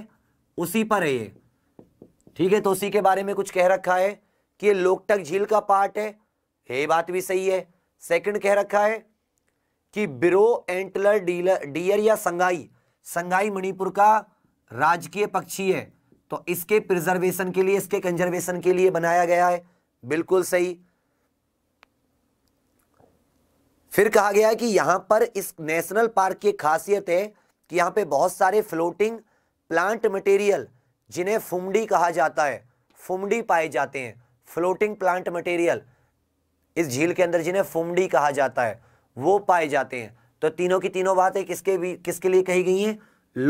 उसी पर है ये ठीक है तो उसी के बारे में कुछ कह रखा है कि ये लोकटक झील का पार्ट है ये बात भी सही है सेकंड कह रखा है कि बिरो एंटलर डीलर डियर या संगाई संगाई मणिपुर का राजकीय पक्षी है तो इसके प्रिजर्वेशन के लिए इसके कंजर्वेशन के लिए बनाया गया है बिल्कुल सही फिर कहा गया है कि यहां पर इस नेशनल पार्क की खासियत है कि यहां पे बहुत सारे फ्लोटिंग प्लांट मटेरियल जिन्हें फुमडी कहा जाता है फुमडी पाए जाते हैं फ्लोटिंग प्लांट मटेरियल इस झील के अंदर जिन्हें फुमडी कहा जाता है वो पाए जाते हैं तो तीनों की तीनों बातें किसके भी किसके लिए कही गई हैं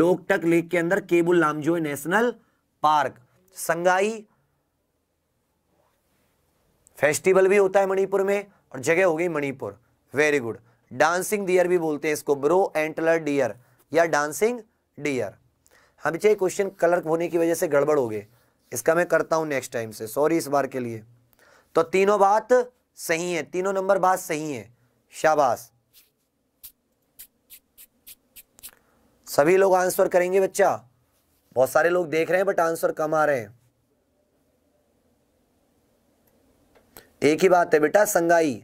लोकटक लेक के अंदर Keibul Lamjao National Park Sangai festival भी होता है मणिपुर में और जगह हो गई Manipur very good dancing deer भी बोलते हैं इसको ब्रो एंटलर डियर या डांसिंग डियर हम ये क्वेश्चन कलर होने की वजह से गड़बड़ हो गए इसका मैं करता हूं नेक्स्ट टाइम से सॉरी इस बार के लिए तो तीनों बात सही है तीनों नंबर बात सही है शाबाश सभी लोग आंसर करेंगे बच्चा बहुत सारे लोग देख रहे हैं बट आंसर कम आ रहे हैं एक ही बात है बेटा Sangai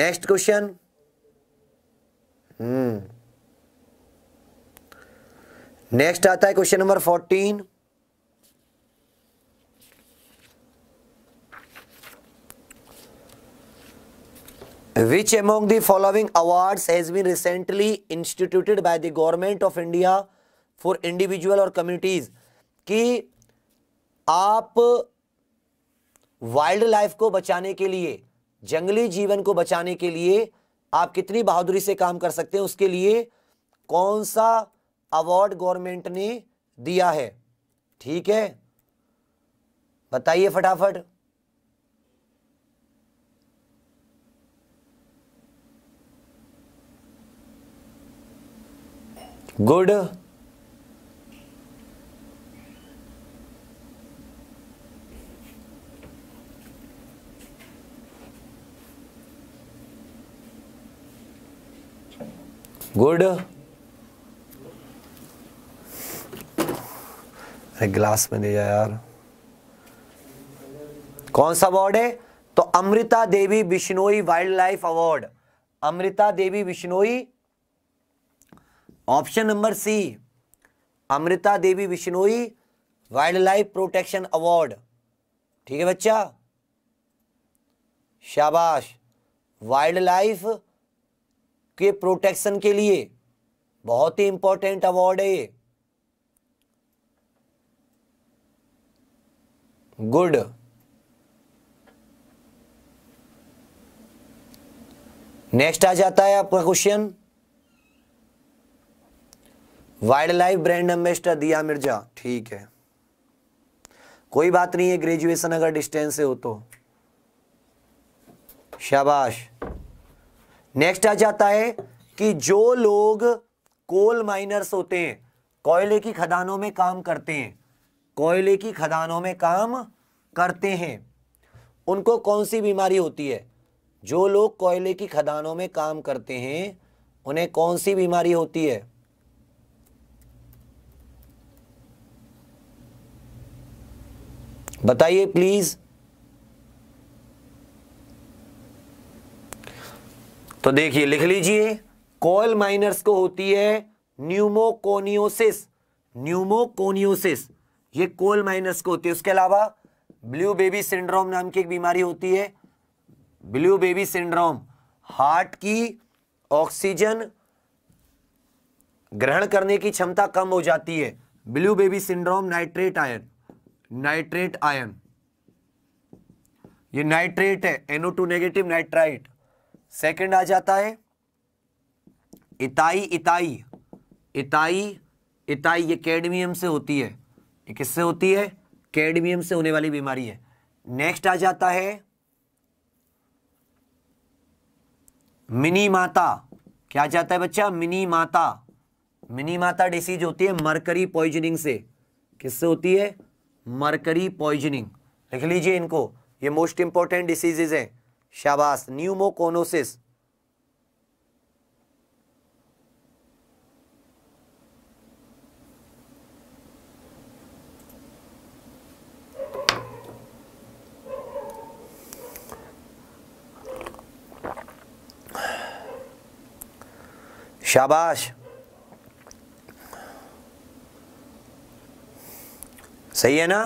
next question hmm next आता है question number fourteen Which among the following awards has been recently instituted by the Government of India for individual और कम्युनिटीज़ कि आप वाइल्ड लाइफ को बचाने के लिए जंगली जीवन को बचाने के लिए आप कितनी बहादुरी से काम कर सकते हैं उसके लिए कौन सा अवार्ड गवर्नमेंट ने दिया है ठीक है बताइए फटाफट गुड गुड अरे ग्लास में दे जा यार कौन सा अवार्ड है तो Amrita Devi Bishnoi wildlife award Amrita Devi Bishnoi option number C Amrita Devi Bishnoi wildlife protection award ठीक है बच्चा शाबाश वाइल्ड लाइफ के प्रोटेक्शन के लिए बहुत ही इंपॉर्टेंट अवार्ड है ये गुड नेक्स्ट आ जाता है आपका question wildlife brand ambassador Dia Mirza ठीक है कोई बात नहीं है ग्रेजुएशन अगर डिस्टेंस से हो तो शाबाश नेक्स्ट आ जाता है कि जो लोग कोल माइनर्स होते हैं कोयले की खदानों में काम करते हैं कोयले की खदानों में काम करते हैं उनको कौन सी बीमारी होती है जो लोग कोयले की खदानों में काम करते हैं उन्हें कौन सी बीमारी होती है बताइए प्लीज़ तो देखिए लिख लीजिए कोयल माइनर्स को होती है न्यूमोकोनियोसिस न्यूमोकोनियोसिस ये कोयल माइनर्स को होती है उसके अलावा ब्लू बेबी सिंड्रोम नाम की एक बीमारी होती है ब्लू बेबी सिंड्रोम हार्ट की ऑक्सीजन ग्रहण करने की क्षमता कम हो जाती है blue baby syndrome nitrate ion nitrate ion ये नाइट्रेट है NO two negative nitrite second आ जाता है इताई इताई इताई इताई ये कैडमियम से होती है ये किससे होती है कैडमियम से होने वाली बीमारी है नेक्स्ट आ जाता है मिनी माता क्या जाता है बच्चा मिनी माता मिनी माता डिसीज होती है मरकरी पॉइजनिंग से किससे होती है मरकरी पॉइजनिंग लिख लीजिए इनको ये मोस्ट इंपॉर्टेंट डिसीजेज है शाबाश न्यूमोकोनोसिस शाबाश सही है ना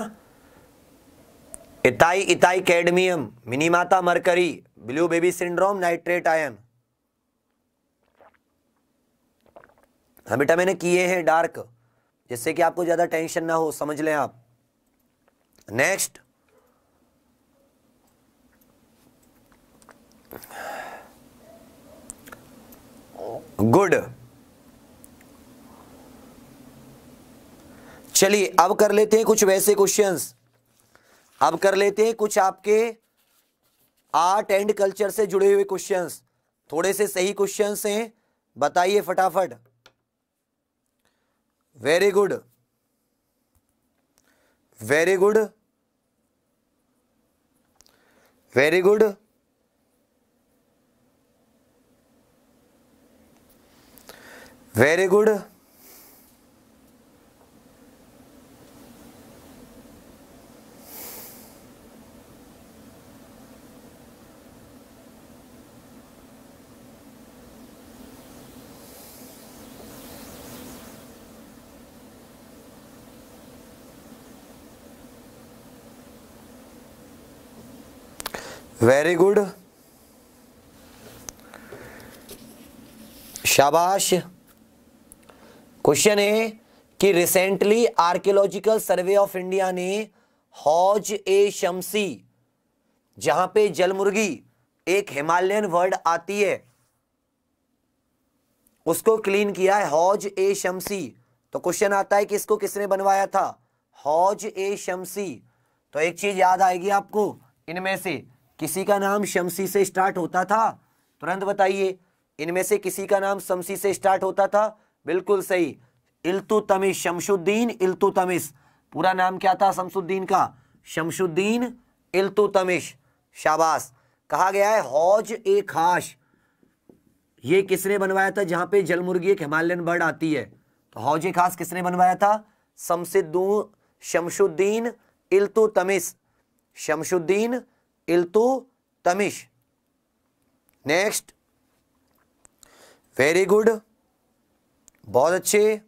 itai itai cadmium Minamata mercury blue baby syndrome nitrate ion हाँ बेटा मैंने किए हैं डार्क जिससे कि आपको ज़्यादा टेंशन ना हो समझ लें आप नेक्स्ट गुड चलिए अब कर लेते हैं कुछ वैसे क्वेश्चंस अब कर लेते हैं कुछ आपके आर्ट एंड कल्चर से जुड़े हुए क्वेश्चंस थोड़े से सही क्वेश्चंस हैं बताइए फटाफट very good very good very good very good very good शाबाश क्वेश्चन है कि recently archaeological survey of India ने हौज ए शमसी जहां पे जलमुर्गी एक हिमालयन वर्ड आती है उसको क्लीन किया है हौज ए शमसी तो क्वेश्चन आता है कि इसको किसने बनवाया था हौज ए शमसी तो एक चीज याद आएगी आपको इनमें से किसी का नाम शमसी से स्टार्ट होता था तुरंत बताइए इनमें से किसी का नाम शमसी से स्टार्ट होता था बिल्कुल सही तमिश शमशुद्दीन तमिश पूरा नाम क्या था शमशुद्दीन का शमशुद्दीन तमिश शाबाश कहा गया है हौज ए खाश ये किसने बनवाया था जहां पे जलमुर्गी एक हिमालयन बर्ड आती है तो हौज ए खास किसने बनवाया था शमसिद्दू शमशुद्दीन तमिश Shamsuddin Iltutmish next very good बहुत अच्छे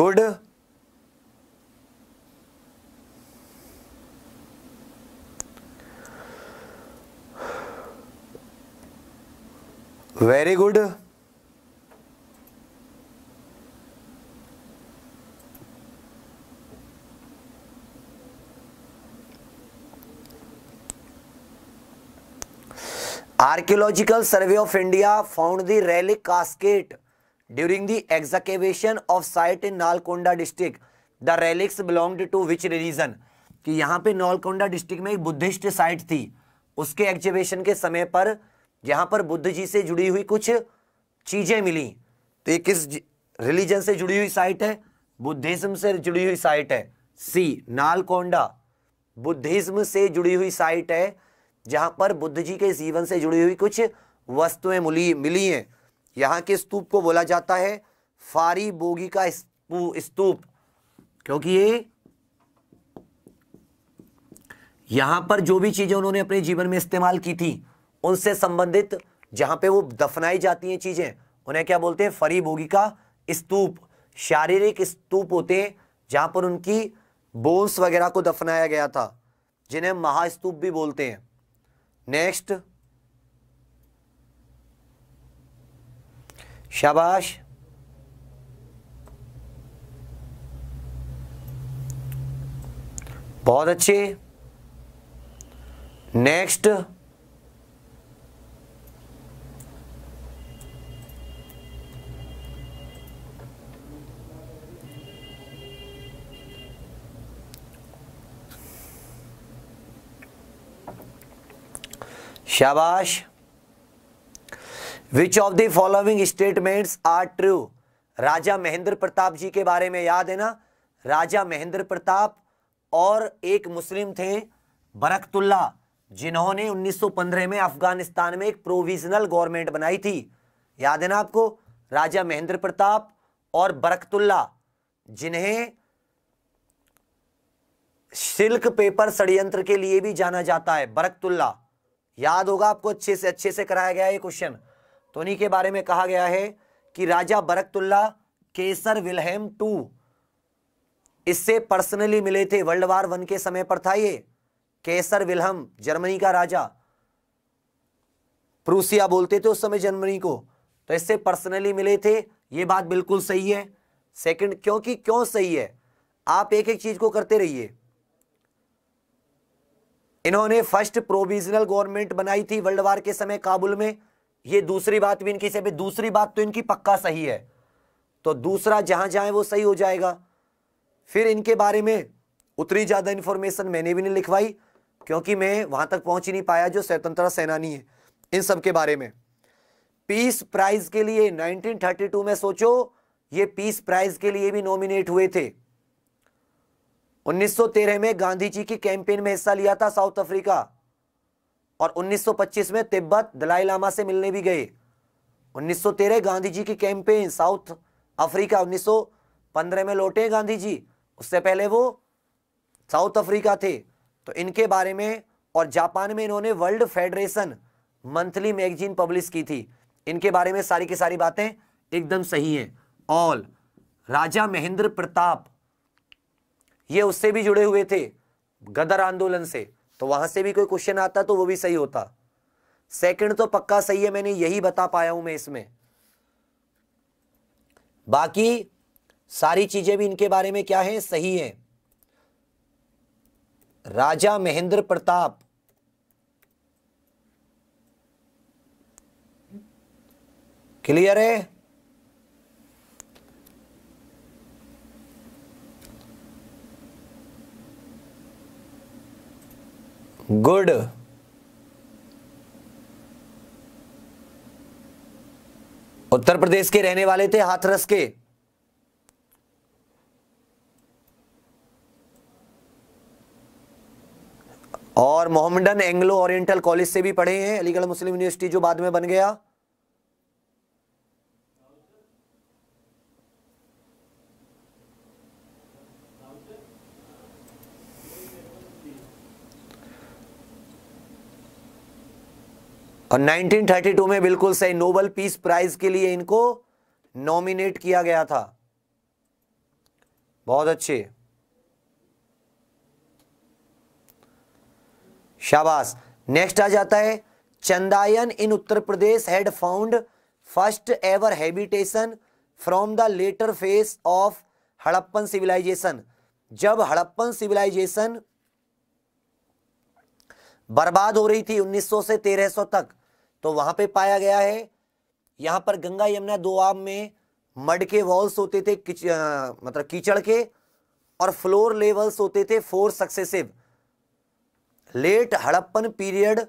good very good archaeological survey of India found the relic casket during the excavation of site in Nalgonda district the relics belong to which religion कि यहाँ पे नालकोंडा डिस्ट्रिक्ट में एक बुद्धिस्ट साइट थी उसके exhibition के समय पर यहाँ पर बुद्ध जी से जुड़ी हुई कुछ चीजें मिली तो ये किस रिलीजन से जुड़ी हुई साइट है बुद्धिज्म से जुड़ी हुई साइट है सी नालकोंडा बुद्धिज्म से जुड़ी हुई साइट है जहां पर बुद्ध जी के जीवन से जुड़ी हुई कुछ वस्तुएं मिली मिली हैं यहाँ के स्तूप को बोला जाता है फारी बोगी का स्तूप क्योंकि ये यहां पर जो भी चीज़ें उन्होंने अपने जीवन में इस्तेमाल की थी उनसे संबंधित जहां पे वो दफनाई जाती हैं चीज़ें उन्हें क्या बोलते हैं फरी बोगी का स्तूप शारीरिक स्तूप होते हैं जहां पर उनकी बोन्स वगैरह को दफनाया गया था जिन्हें महास्तूप भी बोलते हैं नेक्स्ट शाबाश बहुत अच्छे नेक्स्ट शाबाश which of the following statements are true Raja Mahendra Pratap ji के बारे में याद है ना राजा महेंद्र प्रताप और एक मुस्लिम थे बरकतुल्ला जिन्होंने 1915 में अफगानिस्तान में एक प्रोविजनल गवर्नमेंट बनाई थी याद है ना आपको राजा महेंद्र प्रताप और बरकतुल्ला जिन्हें सिल्क पेपर षडयंत्र के लिए भी जाना जाता है बरकतुल्ला याद होगा आपको अच्छे से अच्छे से कराया गया ये क्वेश्चन तो उन्हीं के बारे में कहा गया है कि Raja Barkatullah Kaiser Wilhelm two इससे पर्सनली मिले थे वर्ल्ड वार वन के समय पर था ये केसर विलहम जर्मनी का राजा प्रूसिया बोलते थे उस समय जर्मनी को तो इससे पर्सनली मिले थे ये बात बिल्कुल सही है सेकंड क्योंकि क्यों सही है आप एक एक चीज को करते रहिए इन्होंने फर्स्ट प्रोविजनल गवर्नमेंट बनाई थी वर्ल्ड वार के समय काबुल में ये दूसरी बात भी इनकी सही दूसरी बात तो इनकी पक्का सही है तो दूसरा जहां जाए वो सही हो जाएगा फिर इनके बारे में उतनी ज़्यादा इंफॉर्मेशन मैंने भी नहीं लिखवाई क्योंकि मैं वहां तक पहुंच ही नहीं पाया जो स्वतंत्रता सेनानी है इन सब के बारे में पीस प्राइज के लिए 1932 में सोचो ये पीस प्राइज के लिए भी नॉमिनेट हुए थे 1913 में गांधी जी की कैंपेन में हिस्सा लिया था साउथ अफ्रीका और 1925 में तिब्बत दलाई लामा से मिलने भी गए 1913 गांधी जी की कैंपेन साउथ अफ्रीका 1915 में लौटे गांधी जी उससे पहले वो साउथ अफ्रीका थे तो इनके बारे में और जापान में इन्होंने World Federation monthly magazine publish की थी इनके बारे में सारी की सारी बातें एकदम सही हैं ऑल राजा महेंद्र प्रताप ये उससे भी जुड़े हुए थे गदर आंदोलन से तो वहां से भी कोई क्वेश्चन आता तो वो भी सही होता सेकंड तो पक्का सही है मैंने यही बता पाया हूं मैं इसमें बाकी सारी चीजें भी इनके बारे में क्या है सही है राजा महेंद्र प्रताप क्लियर है गुड उत्तर प्रदेश के रहने वाले थे हाथरस के और मोहम्मदन एंग्लो ओरिएंटल कॉलेज से भी पढ़े हैं अलीगढ़ मुस्लिम यूनिवर्सिटी जो बाद में बन गया और 1932 में बिल्कुल सही नोबल पीस प्राइज के लिए इनको नॉमिनेट किया गया था बहुत अच्छे शाबाश नेक्स्ट आ जाता है Chandayan in Uttar Pradesh had found first ever habitation from the later phase of Harappan civilization जब हड़प्पन सिविलाइजेशन बर्बाद हो रही थी 1900 से 1300 तक तो वहां पे पाया गया है यहां पर गंगा यमुना दो आम में मड के वॉल्स होते थे किच, आ, मतलब कीचड़ के और फ्लोर लेवल्स होते थे four successive late Harappan period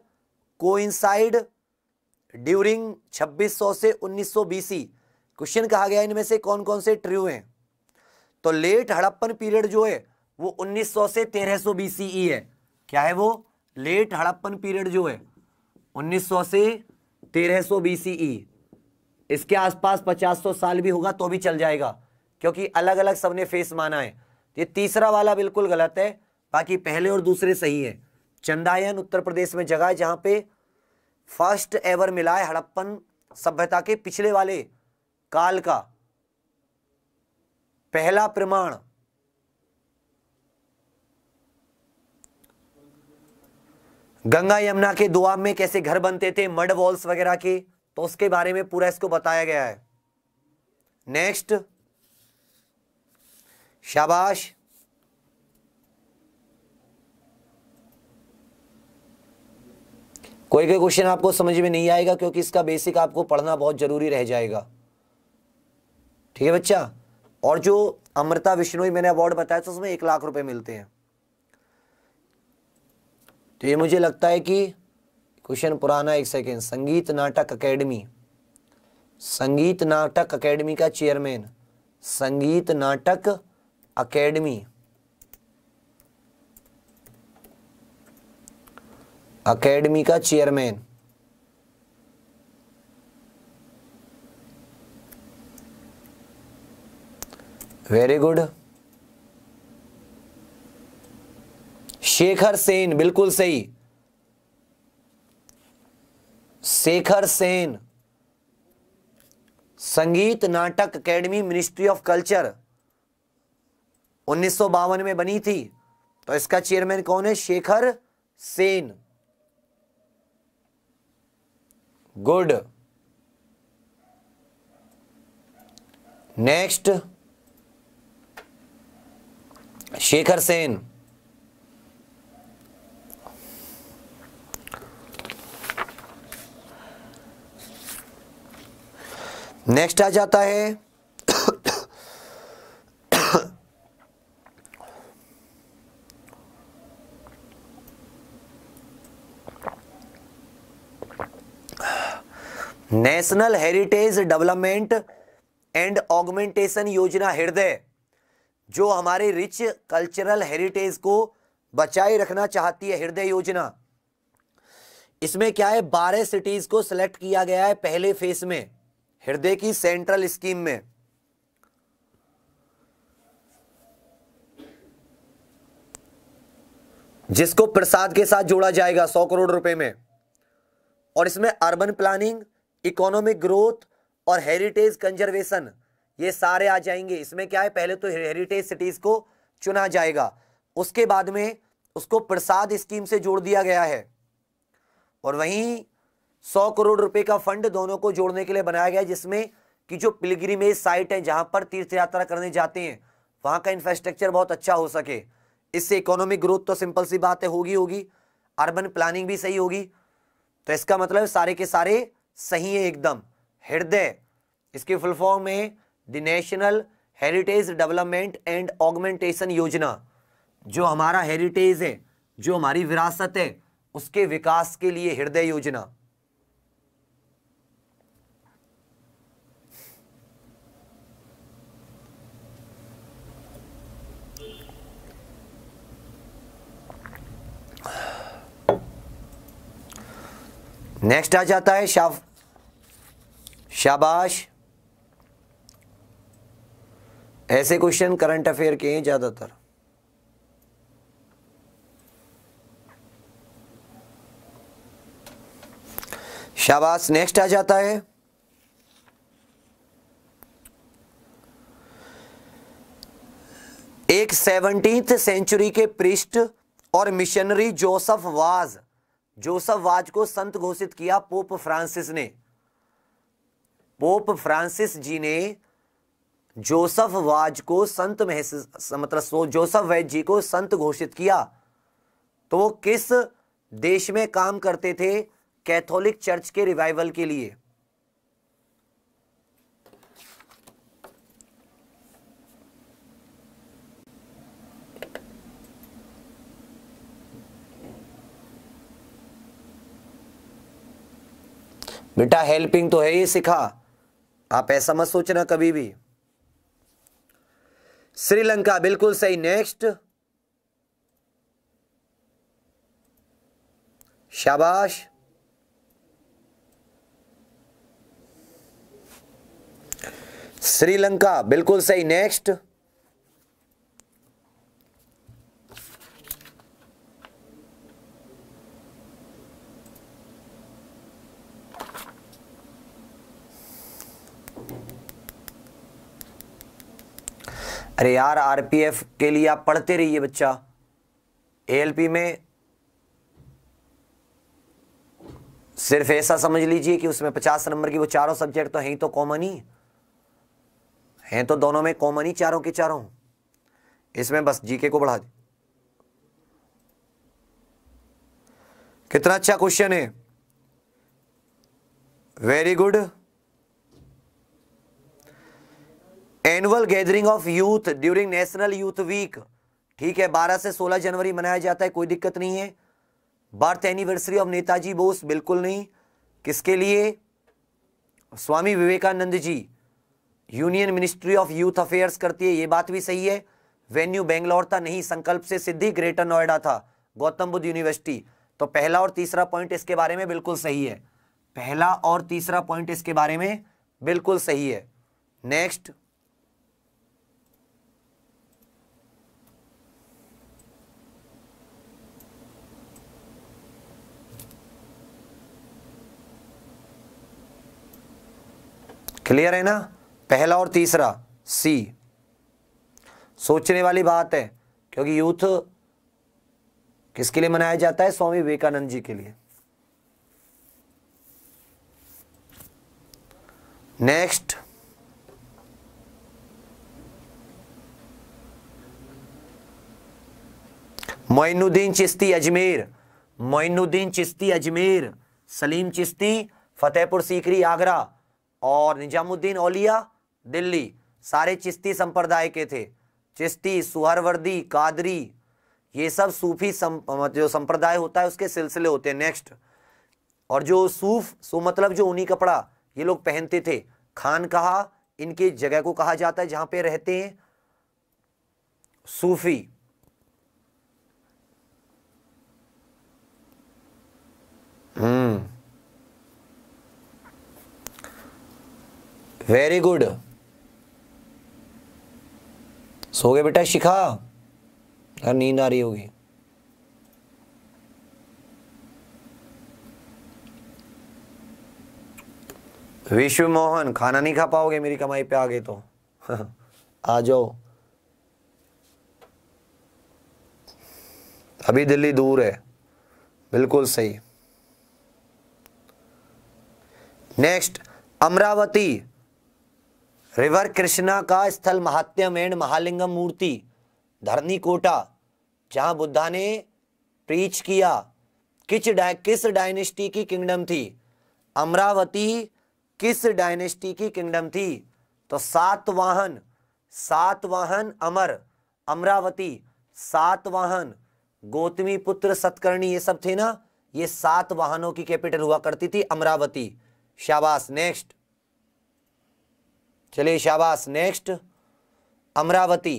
coincide during 2600 से 1900 बीसी क्वेश्चन कहा गया इनमें से कौन कौन से ट्रू हैं तो लेट हड़प्पन पीरियड जो है वो 1900 से 1300 बीसीई है क्या है वो लेट हड़प्पन पीरियड जो है 1900 से 1300 सौ बीसीई इसके आसपास 500 साल भी होगा तो भी चल जाएगा क्योंकि अलग अलग सबने फेस माना है ये तीसरा वाला बिल्कुल गलत है बाकी पहले और दूसरे सही है चंदायन उत्तर प्रदेश में जगह है जहाँ पे फर्स्ट एवर मिला है हड़प्पन सभ्यता के पिछले वाले काल का पहला प्रमाण गंगा यमुना के दुआब में कैसे घर बनते थे मड वॉल्स वगैरह के तो उसके बारे में पूरा इसको बताया गया है नेक्स्ट शाबाश कोई कोई क्वेश्चन आपको समझ में नहीं आएगा क्योंकि इसका बेसिक आपको पढ़ना बहुत जरूरी रह जाएगा ठीक है बच्चा और जो अमृता विष्णु मैंने अवार्ड बताया तो उसमें एक लाख रुपए मिलते हैं तो ये मुझे लगता है कि क्वेश्चन पुराना एक सेकेंड संगीत नाटक अकेडमी संगीत नाटक अकेडमी का chairman Sangeet Natak Academy Academy का chairman very good Shekhar Sen बिल्कुल सही शेखर सेन संगीत नाटक एकेडमी मिनिस्ट्री ऑफ कल्चर उन्नीस में बनी थी तो इसका चेयरमैन कौन है Shekhar Sen good next Shekhar Sen next आ जाता है National Heritage Development and Augmentation Yojana Hriday जो हमारे रिच कल्चरल हेरिटेज को बचाए रखना चाहती है हृदय योजना इसमें क्या है बारह सिटीज को सिलेक्ट किया गया है पहले फेस में हृदय की सेंट्रल स्कीम में जिसको प्रसाद के साथ जोड़ा जाएगा सौ करोड़ रुपए में और इसमें अर्बन प्लानिंग इकोनॉमिक ग्रोथ और हेरिटेज कंजर्वेशन ये सारे आ जाएंगे इसमें क्या है पहले तो हेरिटेज सिटीज को चुना जाएगा उसके बाद में उसको प्रसाद स्कीम से जोड़ दिया गया है और वहीं सौ करोड़ रुपए का फंड दोनों को जोड़ने के लिए बनाया गया जिसमें कि जो पिलग्रीमेज साइट है जहां पर तीर्थ यात्रा करने जाते हैं वहां का इंफ्रास्ट्रक्चर बहुत अच्छा हो सके इससे इकोनॉमिक ग्रोथ तो सिंपल सी बात है होगी होगी अर्बन प्लानिंग भी सही होगी तो इसका मतलब सारे के सारे सही है एकदम हृदय इसके फुल फॉर्म है the National Heritage Development and Augmentation Yojana जो हमारा हेरिटेज है जो हमारी विरासत है उसके विकास के लिए हृदय योजना नेक्स्ट आ जाता है शाह शाबाश ऐसे क्वेश्चन करंट अफेयर के हैं ज़्यादातर शाबाश नेक्स्ट आ जाता है एक सेवनटींथ सेंचुरी के पृष्ठ और मिशनरी जोसफ वाज जोसफ वाज को संत घोषित किया पोप फ्रांसिस ने पोप फ्रांसिस जी ने जोसफ वाज को संत महसूस मतलब जोसफ वैद जी को संत घोषित किया तो वो किस देश में काम करते थे कैथोलिक चर्च के रिवाइवल के लिए बेटा हेल्पिंग तो है ही सिखा आप ऐसा मत सोचना कभी भी श्रीलंका बिल्कुल सही नेक्स्ट शाबाश श्रीलंका बिल्कुल सही नेक्स्ट अरे यार आरपीएफ के लिए आप पढ़ते रहिए बच्चा एएलपी में सिर्फ ऐसा समझ लीजिए कि उसमें पचास नंबर की वो चारों सब्जेक्ट तो हैं ही तो कॉमन ही हैं तो दोनों में कॉमन ही चारों के चारों इसमें बस जीके को बढ़ा दे कितना अच्छा क्वेश्चन है very good annual gathering of youth during National Youth Week ठीक है 12 से 16 जनवरी मनाया जाता है कोई दिक्कत नहीं है birth anniversary of Netaji Bose बिल्कुल नहीं किसके लिए Swami Vivekananda ji union ministry of youth affairs करती है ये बात भी सही है वेन्यू बेंगलोर था नहीं संकल्प से सिद्धि ग्रेटर नोएडा था गौतम बुद्ध यूनिवर्सिटी तो पहला और तीसरा पॉइंट इसके बारे में बिल्कुल सही है पहला और तीसरा पॉइंट इसके बारे में बिल्कुल सही है नेक्स्ट क्लियर है ना पहला और तीसरा सी सोचने वाली बात है क्योंकि यूथ किसके लिए मनाया जाता है स्वामी विवेकानंद जी के लिए नेक्स्ट मोइनुद्दीन चिश्ती अजमेर मोइनुद्दीन चिश्ती अजमेर सलीम चिश्ती फतेहपुर सीकरी आगरा और निजामुद्दीन ओलिया दिल्ली सारे चिश्ती संप्रदाय के थे चिश्ती सुहरवर्दी कादरी ये सब सूफी सम, जो संप्रदाय होता है उसके सिलसिले होते हैं नेक्स्ट और जो सूफ सो मतलब जो ऊनी कपड़ा ये लोग पहनते थे खान कहा इनके जगह को कहा जाता है जहां पे रहते हैं सूफी हम्म वेरी गुड सो गए बेटा शिखा यार नींद आ रही होगी विश्व मोहन खाना नहीं खा पाओगे मेरी कमाई पे आ गए तो आ जाओ अभी दिल्ली दूर है बिल्कुल सही नेक्स्ट अमरावती रिवर कृष्णा का स्थल महात्यम एंड महालिंगम मूर्ति धरनी कोटा जहां बुद्धा ने प्रीच किया किस डा, किस डायनेस्टी की किंगडम थी अमरावती किस डायनेस्टी की किंगडम थी तो सातवाहन सातवाहन अमर अमरावती सातवाहन गौतमी पुत्र सतकर्णी ये सब थे ना ये सात वाहनों की कैपिटल हुआ करती थी अमरावती शाबाश नेक्स्ट चलिए शाबाश नेक्स्ट अमरावती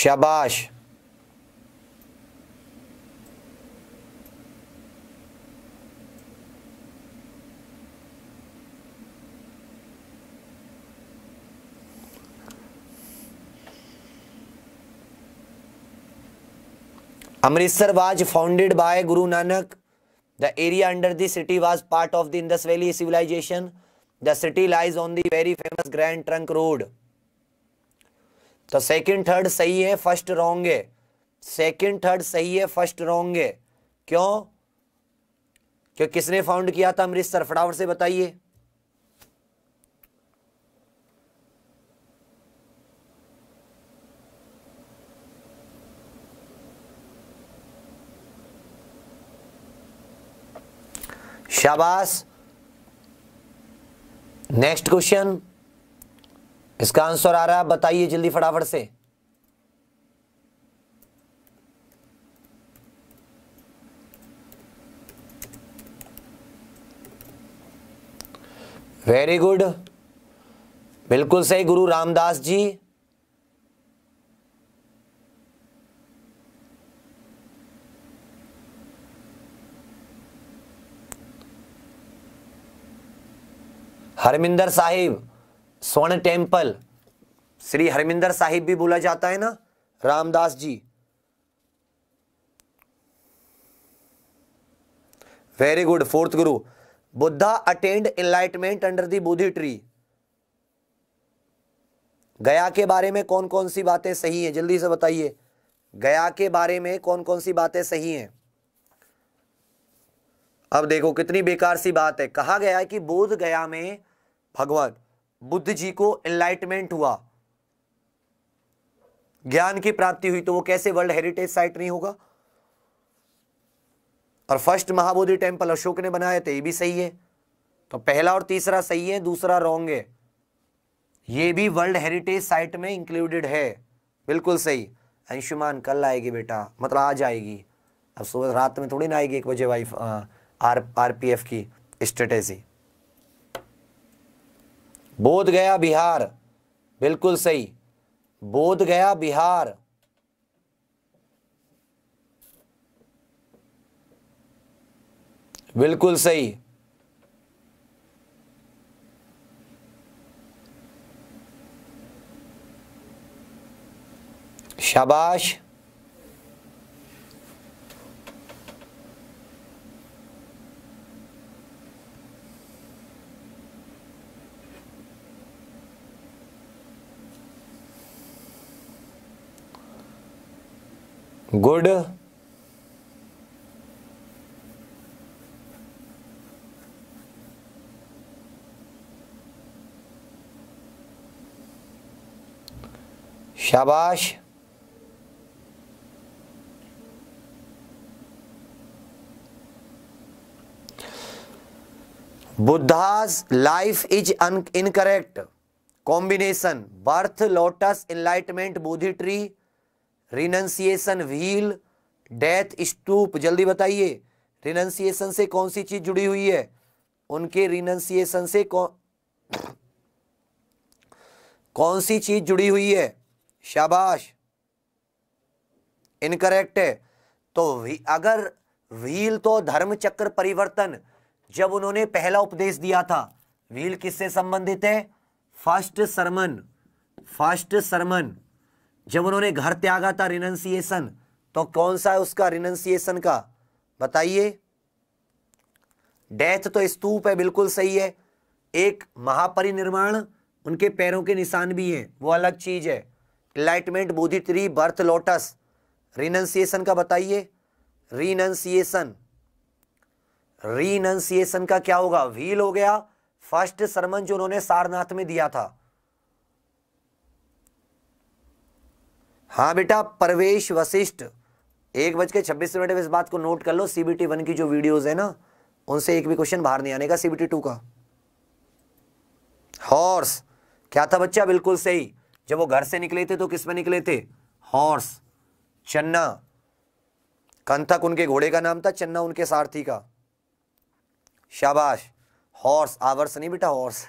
शाबाश Amritsar was founded by Guru Nanak the area under the city was part of the Indus valley civilization the city lies on the very famous Grand Trunk Road तो सेकंड थर्ड सही है फर्स्ट रॉन्ग है सेकंड थर्ड सही है first wrong है क्यों क्यों किसने फाउंड किया था अमृतसर फटाफट से बताइए शाबाश नेक्स्ट क्वेश्चन इसका आंसर आ रहा है बताइए जल्दी फटाफट से वेरी गुड बिल्कुल सही गुरु रामदास जी हरमिंदर साहिब स्वर्ण टेम्पल श्री हरमिंदर साहिब भी बोला जाता है ना Ramdas ji very good fourth Guru Buddha attained enlightenment under the Bodhi tree Gaya के बारे में कौन कौन सी बातें सही हैं जल्दी से बताइए गया के बारे में कौन कौन सी बातें सही हैं अब देखो कितनी बेकार सी बात है कहा गया है कि बोध गया में भगवान बुद्ध जी को एनलाइटमेंट हुआ ज्ञान की प्राप्ति हुई तो वो कैसे वर्ल्ड हेरिटेज साइट नहीं होगा और फर्स्ट महाबोधि टेम्पल अशोक ने बनाया थे ये भी सही है तो पहला और तीसरा सही है दूसरा रॉन्ग है ये भी वर्ल्ड हेरिटेज साइट में इंक्लूडेड है बिल्कुल सही अंशुमान कल आएगी बेटा मतलब आज आएगी अब सुबह रात में थोड़ी ना आएगी एक बजे wife R R P F की स्ट्रेटेजी बोध गया बिहार बिल्कुल सही बोध गया बिहार बिल्कुल सही शाबाश गुड शाबाश Buddha's life is incorrect combination birth lotus enlightenment Bodhi tree renunciation wheel death stupa जल्दी बताइए रिनंसिएशन से कौन सी चीज जुड़ी हुई है उनके रिनंसिएशन से कौन कौन सी चीज जुड़ी हुई है शाबाश इनकरेक्ट है तो अगर व्हील तो धर्म चक्र परिवर्तन जब उन्होंने पहला उपदेश दिया था व्हील किससे संबंधित है फर्स्ट सरमन फर्स्ट सरमन जब उन्होंने घर त्यागा था रिनंसिएशन तो कौन सा है उसका रिनंसिएशन का बताइए डेथ तो स्तूप है बिल्कुल सही है एक महापरिनिर्माण उनके पैरों के निशान भी हैं वो अलग चीज है enlightenment Bodhi tree birth lotus renunciation का बताइए रिनंसिएशन रिनंसिएशन का क्या होगा व्हील हो गया फर्स्ट सरमन जो उन्होंने सारनाथ में दिया था हाँ बेटा परवेश वशिष्ठ एक बज के छब्बीस मिनट में इस बात को नोट कर लो सीबीटी वन की जो वीडियोस है ना उनसे एक भी क्वेश्चन बाहर नहीं आने का सीबीटी टू का हॉर्स क्या था बच्चा बिल्कुल सही जब वो घर से निकले थे तो किस में निकले थे हॉर्स चन्ना कंथक उनके घोड़े का नाम था चन्ना उनके सारथी का शाबाश हॉर्स आवर्स नहीं बेटा हॉर्स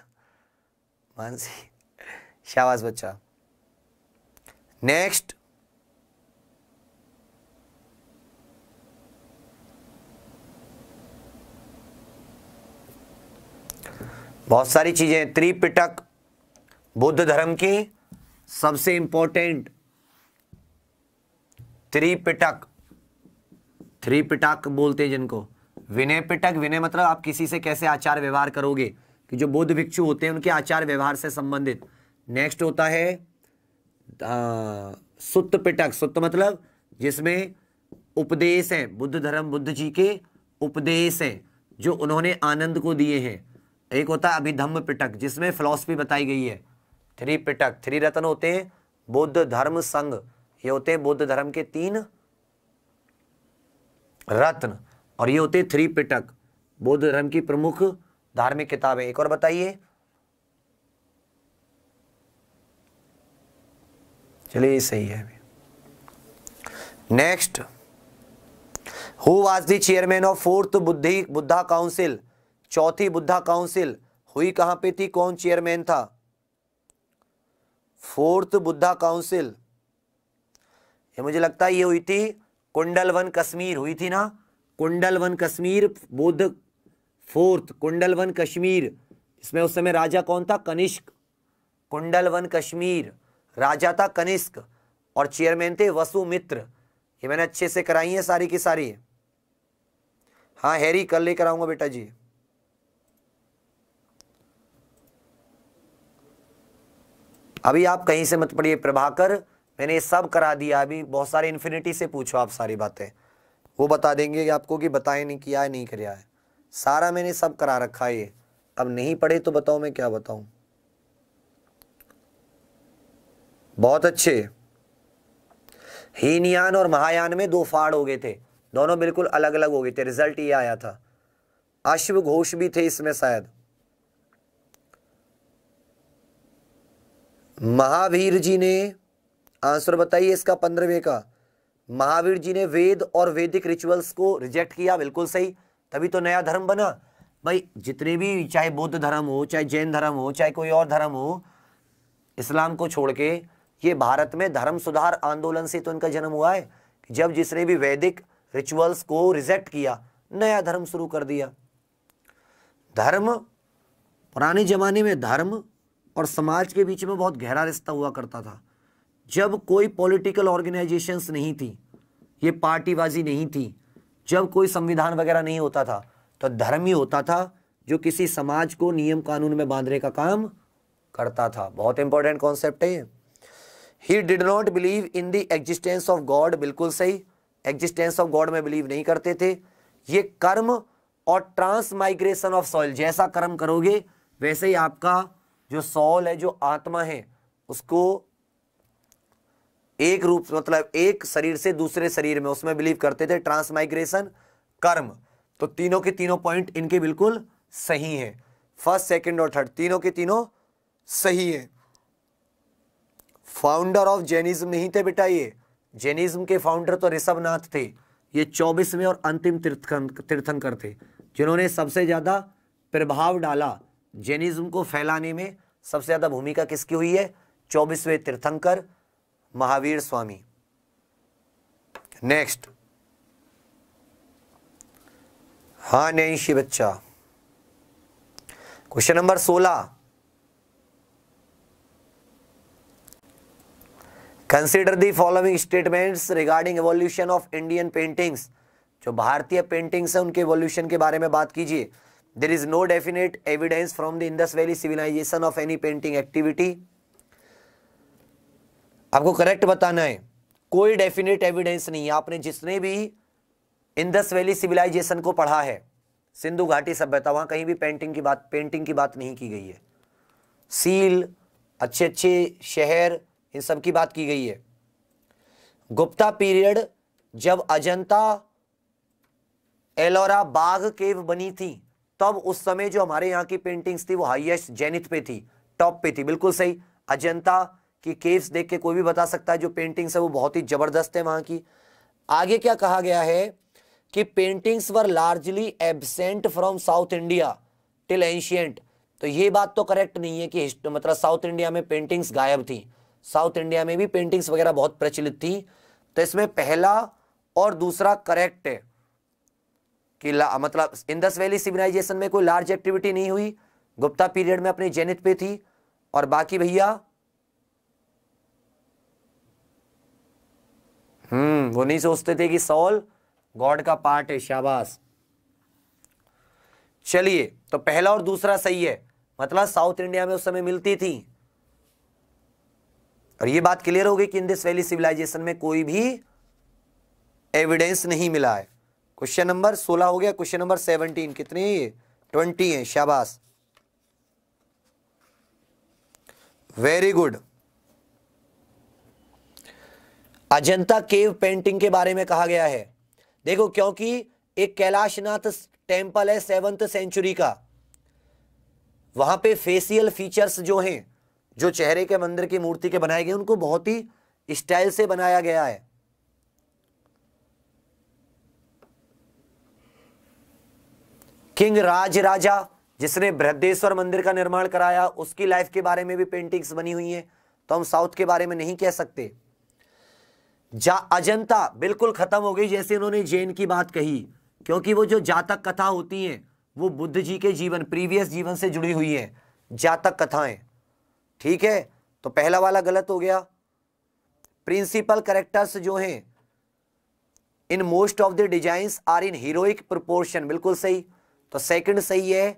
मानसी शाबाश बच्चा नेक्स्ट बहुत सारी चीजें त्रिपिटक बुद्ध धर्म की सबसे इंपॉर्टेंट त्रिपिटक त्रिपिटक बोलते हैं जिनको विनय पिटक विनय मतलब आप किसी से कैसे आचार व्यवहार करोगे कि जो बुद्ध भिक्षु होते हैं उनके आचार व्यवहार से संबंधित नेक्स्ट होता है सुत्त पिटक सुत्त मतलब जिसमें उपदेश हैं बुद्ध धर्म बुद्ध जी के उपदेश हैं जो उन्होंने आनंद को दिए हैं एक होता है अभिधम्म पिटक जिसमें फिलॉसफी बताई गई है थ्री पिटक थ्री रत्न होते हैं बुद्ध धर्म संघ ये होते हैं बुद्ध धर्म के तीन रत्न और ये होते हैं थ्री पिटक बौद्ध धर्म की प्रमुख धार्मिक किताबें एक और बताइए चलिए ये सही है अभी next who was the chairman of fourth बुद्धि बुद्धा काउंसिल चौथी बुद्धा काउंसिल हुई कहां पे थी कौन चेयरमैन था फोर्थ बुद्धा काउंसिल ये मुझे लगता है ये हुई थी कुंडल वन कश्मीर हुई थी ना Kundalvana Kashmir Buddha fourth Kundalvana Kashmir इसमें उस समय राजा कौन था कनिष्क कुंडल वन कश्मीर राजा था कनिष्क और चेयरमैन थे वसु मित्र ये मैंने अच्छे से कराई है सारी की सारी हाँ हैरी कल लेकर आऊंगा बेटा जी अभी आप कहीं से मत पढ़िए प्रभाकर मैंने ये सब करा दिया अभी बहुत सारे इन्फिनिटी से पूछो आप सारी बातें वो बता देंगे आपको कि बताए नहीं किया है नहीं कराया है सारा मैंने सब करा रखा है ये अब नहीं पढ़े तो बताओ मैं क्या बताऊँ बहुत अच्छे हीनयान और महायान में दो फाड़ हो गए थे दोनों बिल्कुल अलग अलग हो गए थे रिजल्ट ये आया था अश्व घोष भी थे इसमें शायद महावीर जी ने आंसर बताइए इसका पंद्रहवें का महावीर जी ने वेद और वैदिक रिचुअल्स को रिजेक्ट किया बिल्कुल सही तभी तो नया धर्म बना भाई जितने भी चाहे बौद्ध धर्म हो चाहे जैन धर्म हो चाहे कोई और धर्म हो इस्लाम को छोड़ के ये भारत में धर्म सुधार आंदोलन से तो इनका जन्म हुआ है जब जिसने भी वैदिक रिचुअल्स को रिजेक्ट किया नया धर्म शुरू कर दिया धर्म पुराने ज़माने में धर्म और समाज के बीच में बहुत गहरा रिश्ता हुआ करता था जब कोई पॉलिटिकल ऑर्गेनाइजेशंस नहीं थी ये पार्टीबाजी नहीं थी जब कोई संविधान वगैरह नहीं होता था तो धर्म ही होता था जो किसी समाज को नियम कानून में बांधने का काम करता था बहुत इंपॉर्टेंट कॉन्सेप्ट है ये he did not believe in the existence of God बिल्कुल सही एग्जिस्टेंस ऑफ गॉड में बिलीव नहीं करते थे ये कर्म और माइग्रेशन ऑफ सॉइल जैसा कर्म करोगे वैसे ही आपका जो सॉल है जो आत्मा है उसको एक रूप मतलब एक शरीर से दूसरे शरीर में उसमें बिलीव करते थे ट्रांसमाइग्रेशन कर्म तो तीनों के तीनों पॉइंट इनके बिल्कुल सही हैं फर्स्ट सेकंड और थर्ड तीनों के तीनों सही हैं फाउंडर ऑफ जैनिज्म नहीं थे बेटा ये जैनिज्म के फाउंडर तो ऋषभनाथ थे ये चौबीसवें और अंतिम तीर्थं तीर्थंकर थे जिन्होंने सबसे ज़्यादा प्रभाव डाला जैनिज्म को फैलाने में सबसे ज़्यादा भूमिका किसकी हुई है चौबीसवें तीर्थंकर महावीर स्वामी नेक्स्ट हाँ नैशी शिव बच्चा क्वेश्चन नंबर सोलह consider the following statements regarding evolution of Indian paintings जो भारतीय पेंटिंग्स हैं उनके एवोल्यूशन के बारे में बात कीजिए there is no definite evidence from the Indus valley civilization of any painting activity आपको करेक्ट बताना है कोई डेफिनेट एविडेंस नहीं है आपने जिसने भी इंडस वैली सिविलाइजेशन को पढ़ा है सिंधु घाटी सभ्यता वहां कहीं भी पेंटिंग की बात पेंटिंग की बात नहीं की गई है सील अच्छे अच्छे शहर इन सब की बात की गई है गुप्ता पीरियड जब अजंता एलोरा बाघ केव बनी थी तब उस समय जो हमारे यहाँ की पेंटिंग्स थी वो हाईएस्ट जेनिथ पे थी टॉप पे थी बिल्कुल सही अजंता की केव्स देख के कोई भी बता सकता है जो पेंटिंग्स है वो बहुत ही जबरदस्त है वहां की आगे क्या कहा गया है कि paintings were largely absent from South India till ancient तो ये बात तो करेक्ट नहीं है कि मतलब साउथ इंडिया में पेंटिंग्स गायब थी साउथ इंडिया में भी पेंटिंग्स वगैरह बहुत प्रचलित थी तो इसमें पहला और दूसरा करेक्ट है कि मतलब इंदस वैली सिविलाइजेशन में कोई लार्ज एक्टिविटी नहीं हुई गुप्ता पीरियड में अपने जेनित पे थी और बाकी भैया हम्म वो नहीं सोचते थे कि सॉल गॉड का पार्ट है शाबाश चलिए तो पहला और दूसरा सही है मतलब साउथ इंडिया में उस समय मिलती थी और ये बात क्लियर हो गई कि इंडस वैली सिविलाइजेशन में कोई भी एविडेंस नहीं मिला है क्वेश्चन नंबर सोलह हो गया क्वेश्चन नंबर सेवनटीन कितने हैं ये ट्वेंटी है शाबाश very good Ajanta cave painting के बारे में कहा गया है देखो क्योंकि एक कैलाशनाथ टेम्पल है सेवंथ सेंचुरी का वहां पे फेसियल फीचर्स जो हैं जो चेहरे के मंदिर की मूर्ति के बनाए गए उनको बहुत ही स्टाइल से बनाया गया है किंग राज राजा जिसने बृहदेश्वर मंदिर का निर्माण कराया उसकी लाइफ के बारे में भी पेंटिंग्स बनी हुई है तो हम साउथ के बारे में नहीं कह सकते जा अजंता बिल्कुल खत्म हो गई जैसे उन्होंने जैन की बात कही क्योंकि वो जो जातक कथा होती है वो बुद्ध जी के जीवन प्रीवियस जीवन से जुड़ी हुई है जातक कथाएं ठीक है तो पहला वाला गलत हो गया प्रिंसिपल करेक्टर्स जो हैं in most of the design are in heroic proportion बिल्कुल सही तो सेकंड सही है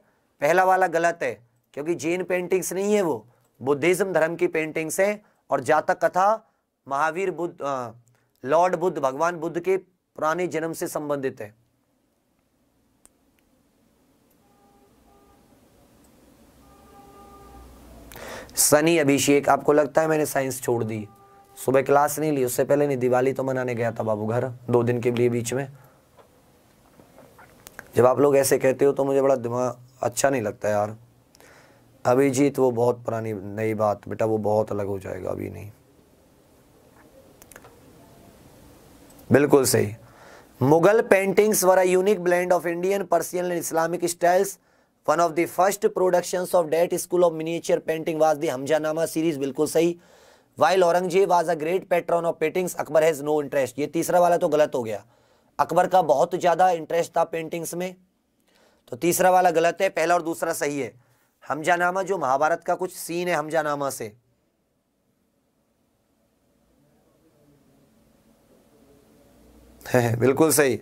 पहला वाला गलत है क्योंकि जैन पेंटिंग्स नहीं है वो बुद्धिज्म धर्म की पेंटिंग्स हैं और जातक कथा महावीर बुद्ध लॉर्ड बुद्ध भगवान बुद्ध के पुराने जन्म से संबंधित है सनी अभिषेक आपको लगता है मैंने साइंस छोड़ दी सुबह क्लास नहीं ली उससे पहले नहीं दिवाली तो मनाने गया था बाबू घर दो दिन के लिए बीच में जब आप लोग ऐसे कहते हो तो मुझे बड़ा दिमाग अच्छा नहीं लगता यार अभिजीत वो बहुत पुरानी नई बात बेटा वो बहुत अलग हो जाएगा अभी नहीं बिल्कुल सही Mughal paintings were a unique blend of Indian Persian and Islamic styles one of the first productions of that school of miniature painting was the Hamzanama series बिल्कुल सही while Aurangzeb was a great patron of paintings Akbar has no interest ये तीसरा वाला तो गलत हो गया अकबर का बहुत ज़्यादा इंटरेस्ट था पेंटिंग्स में तो तीसरा वाला गलत है पहला और दूसरा सही है हमजानामा जो महाभारत का कुछ सीन है हमजानामा से है बिल्कुल सही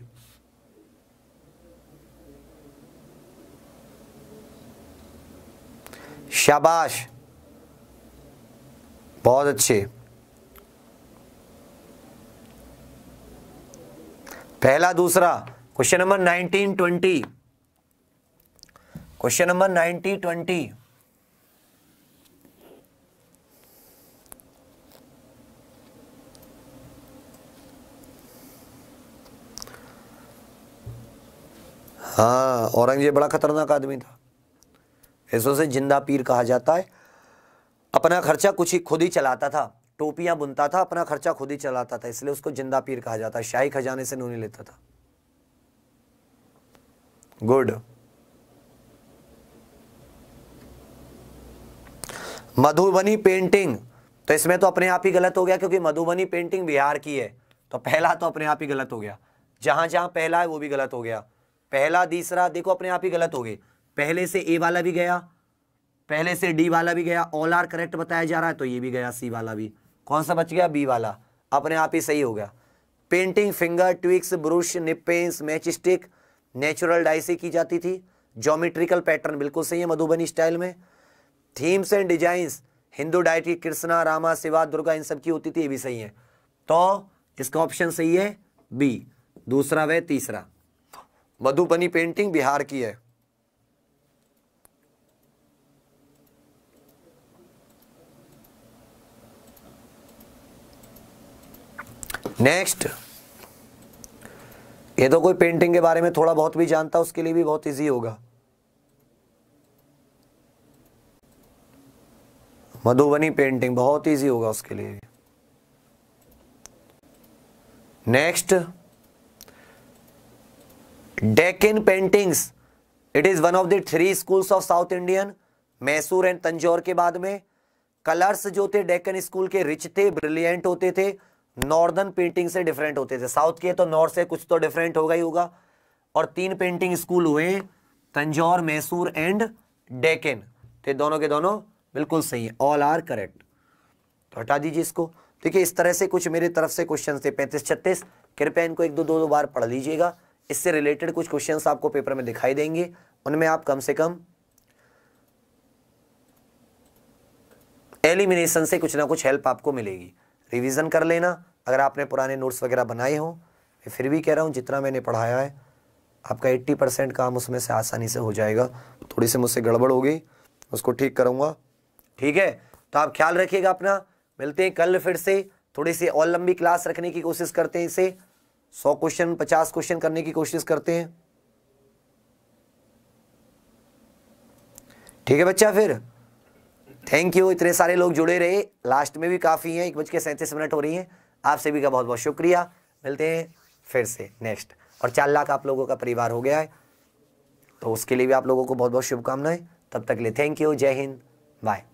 शाबाश बहुत अच्छे पहला दूसरा question number nineteen twenty question number nineteen twenty हाँ औरंगजेब बड़ा खतरनाक आदमी था इस से जिंदा पीर कहा जाता है अपना खर्चा कुछ ही खुद ही चलाता था टोपियां बुनता था अपना खर्चा खुद ही चलाता था इसलिए उसको जिंदा पीर कहा जाता है शाही खजाने से नूनी लेता था गुड मधुबनी पेंटिंग तो इसमें तो अपने आप ही गलत हो गया क्योंकि मधुबनी पेंटिंग बिहार की है तो पहला तो अपने आप ही गलत हो गया जहां जहां पहला है वो भी गलत हो गया पहला तीसरा देखो अपने आप ही गलत हो गई पहले से ए वाला भी गया पहले से डी वाला भी गया ऑल आर करेक्ट बताया जा रहा है तो ये भी गया सी वाला भी कौन सा बच गया बी वाला अपने आप ही सही हो गया painting finger twigs brush nib pens match stick natural dye से की जाती थी जोमेट्रिकल पैटर्न बिल्कुल सही है मधुबनी स्टाइल में themes and designs Hindu deity Krishna Rama Shiva Durga इन सब की होती थी ये भी सही है तो इसका ऑप्शन सही है बी दूसरा वह तीसरा मधुबनी पेंटिंग बिहार की है नेक्स्ट ये तो कोई पेंटिंग के बारे में थोड़ा बहुत भी जानता उसके लिए भी बहुत इजी होगा मधुबनी पेंटिंग बहुत इजी होगा उसके लिए next Deccan paintings it is one of the three schools of South Indian Mysore and Tanjore के बाद में कलर्स जो थे डेकन स्कूल के रिच थे ब्रिलियंट होते थे नॉर्दर्न पेंटिंग से डिफरेंट होते थे साउथ के तो नॉर्थ से कुछ तो डिफरेंट होगा ही होगा और तीन पेंटिंग स्कूल हुए तंजौर मैसूर एंड डेकन थे दोनों के दोनों बिल्कुल सही है ऑल आर करेक्ट तो हटा दीजिए इसको ठीक है इस तरह से कुछ मेरी तरफ से क्वेश्चन थे पैंतीस छत्तीस कृपया इनको एक दो दो दो बार पढ़ लीजिएगा इससे रिलेटेड कुछ क्वेश्चन आपको पेपर में दिखाई देंगे उनमें आप कम से कम एलिमिनेशन से कुछ ना कुछ हेल्प आपको मिलेगी रिवीजन कर लेना अगर आपने पुराने नोट्स वगैरह बनाए हों मैं फिर भी कह रहा हूँ जितना मैंने पढ़ाया है आपका 80 परसेंट काम उसमें से आसानी से हो जाएगा थोड़ी सी मुझसे गड़बड़ हो गई उसको ठीक करूँगा ठीक है तो आप ख्याल रखिएगा अपना मिलते हैं कल फिर से थोड़ी सी और लंबी क्लास रखने की कोशिश करते हैं इसे सौ क्वेश्चन पचास क्वेश्चन करने की कोशिश करते हैं ठीक है बच्चा फिर थैंक यू इतने सारे लोग जुड़े रहे लास्ट में भी काफ़ी हैं एक बज के सैंतीस मिनट हो रही हैं आप सभी का बहुत बहुत शुक्रिया मिलते हैं फिर से नेक्स्ट और चार लाख आप लोगों का परिवार हो गया है तो उसके लिए भी आप लोगों को बहुत बहुत शुभकामनाएं तब तक ले लिए थैंक यू जय हिंद बाय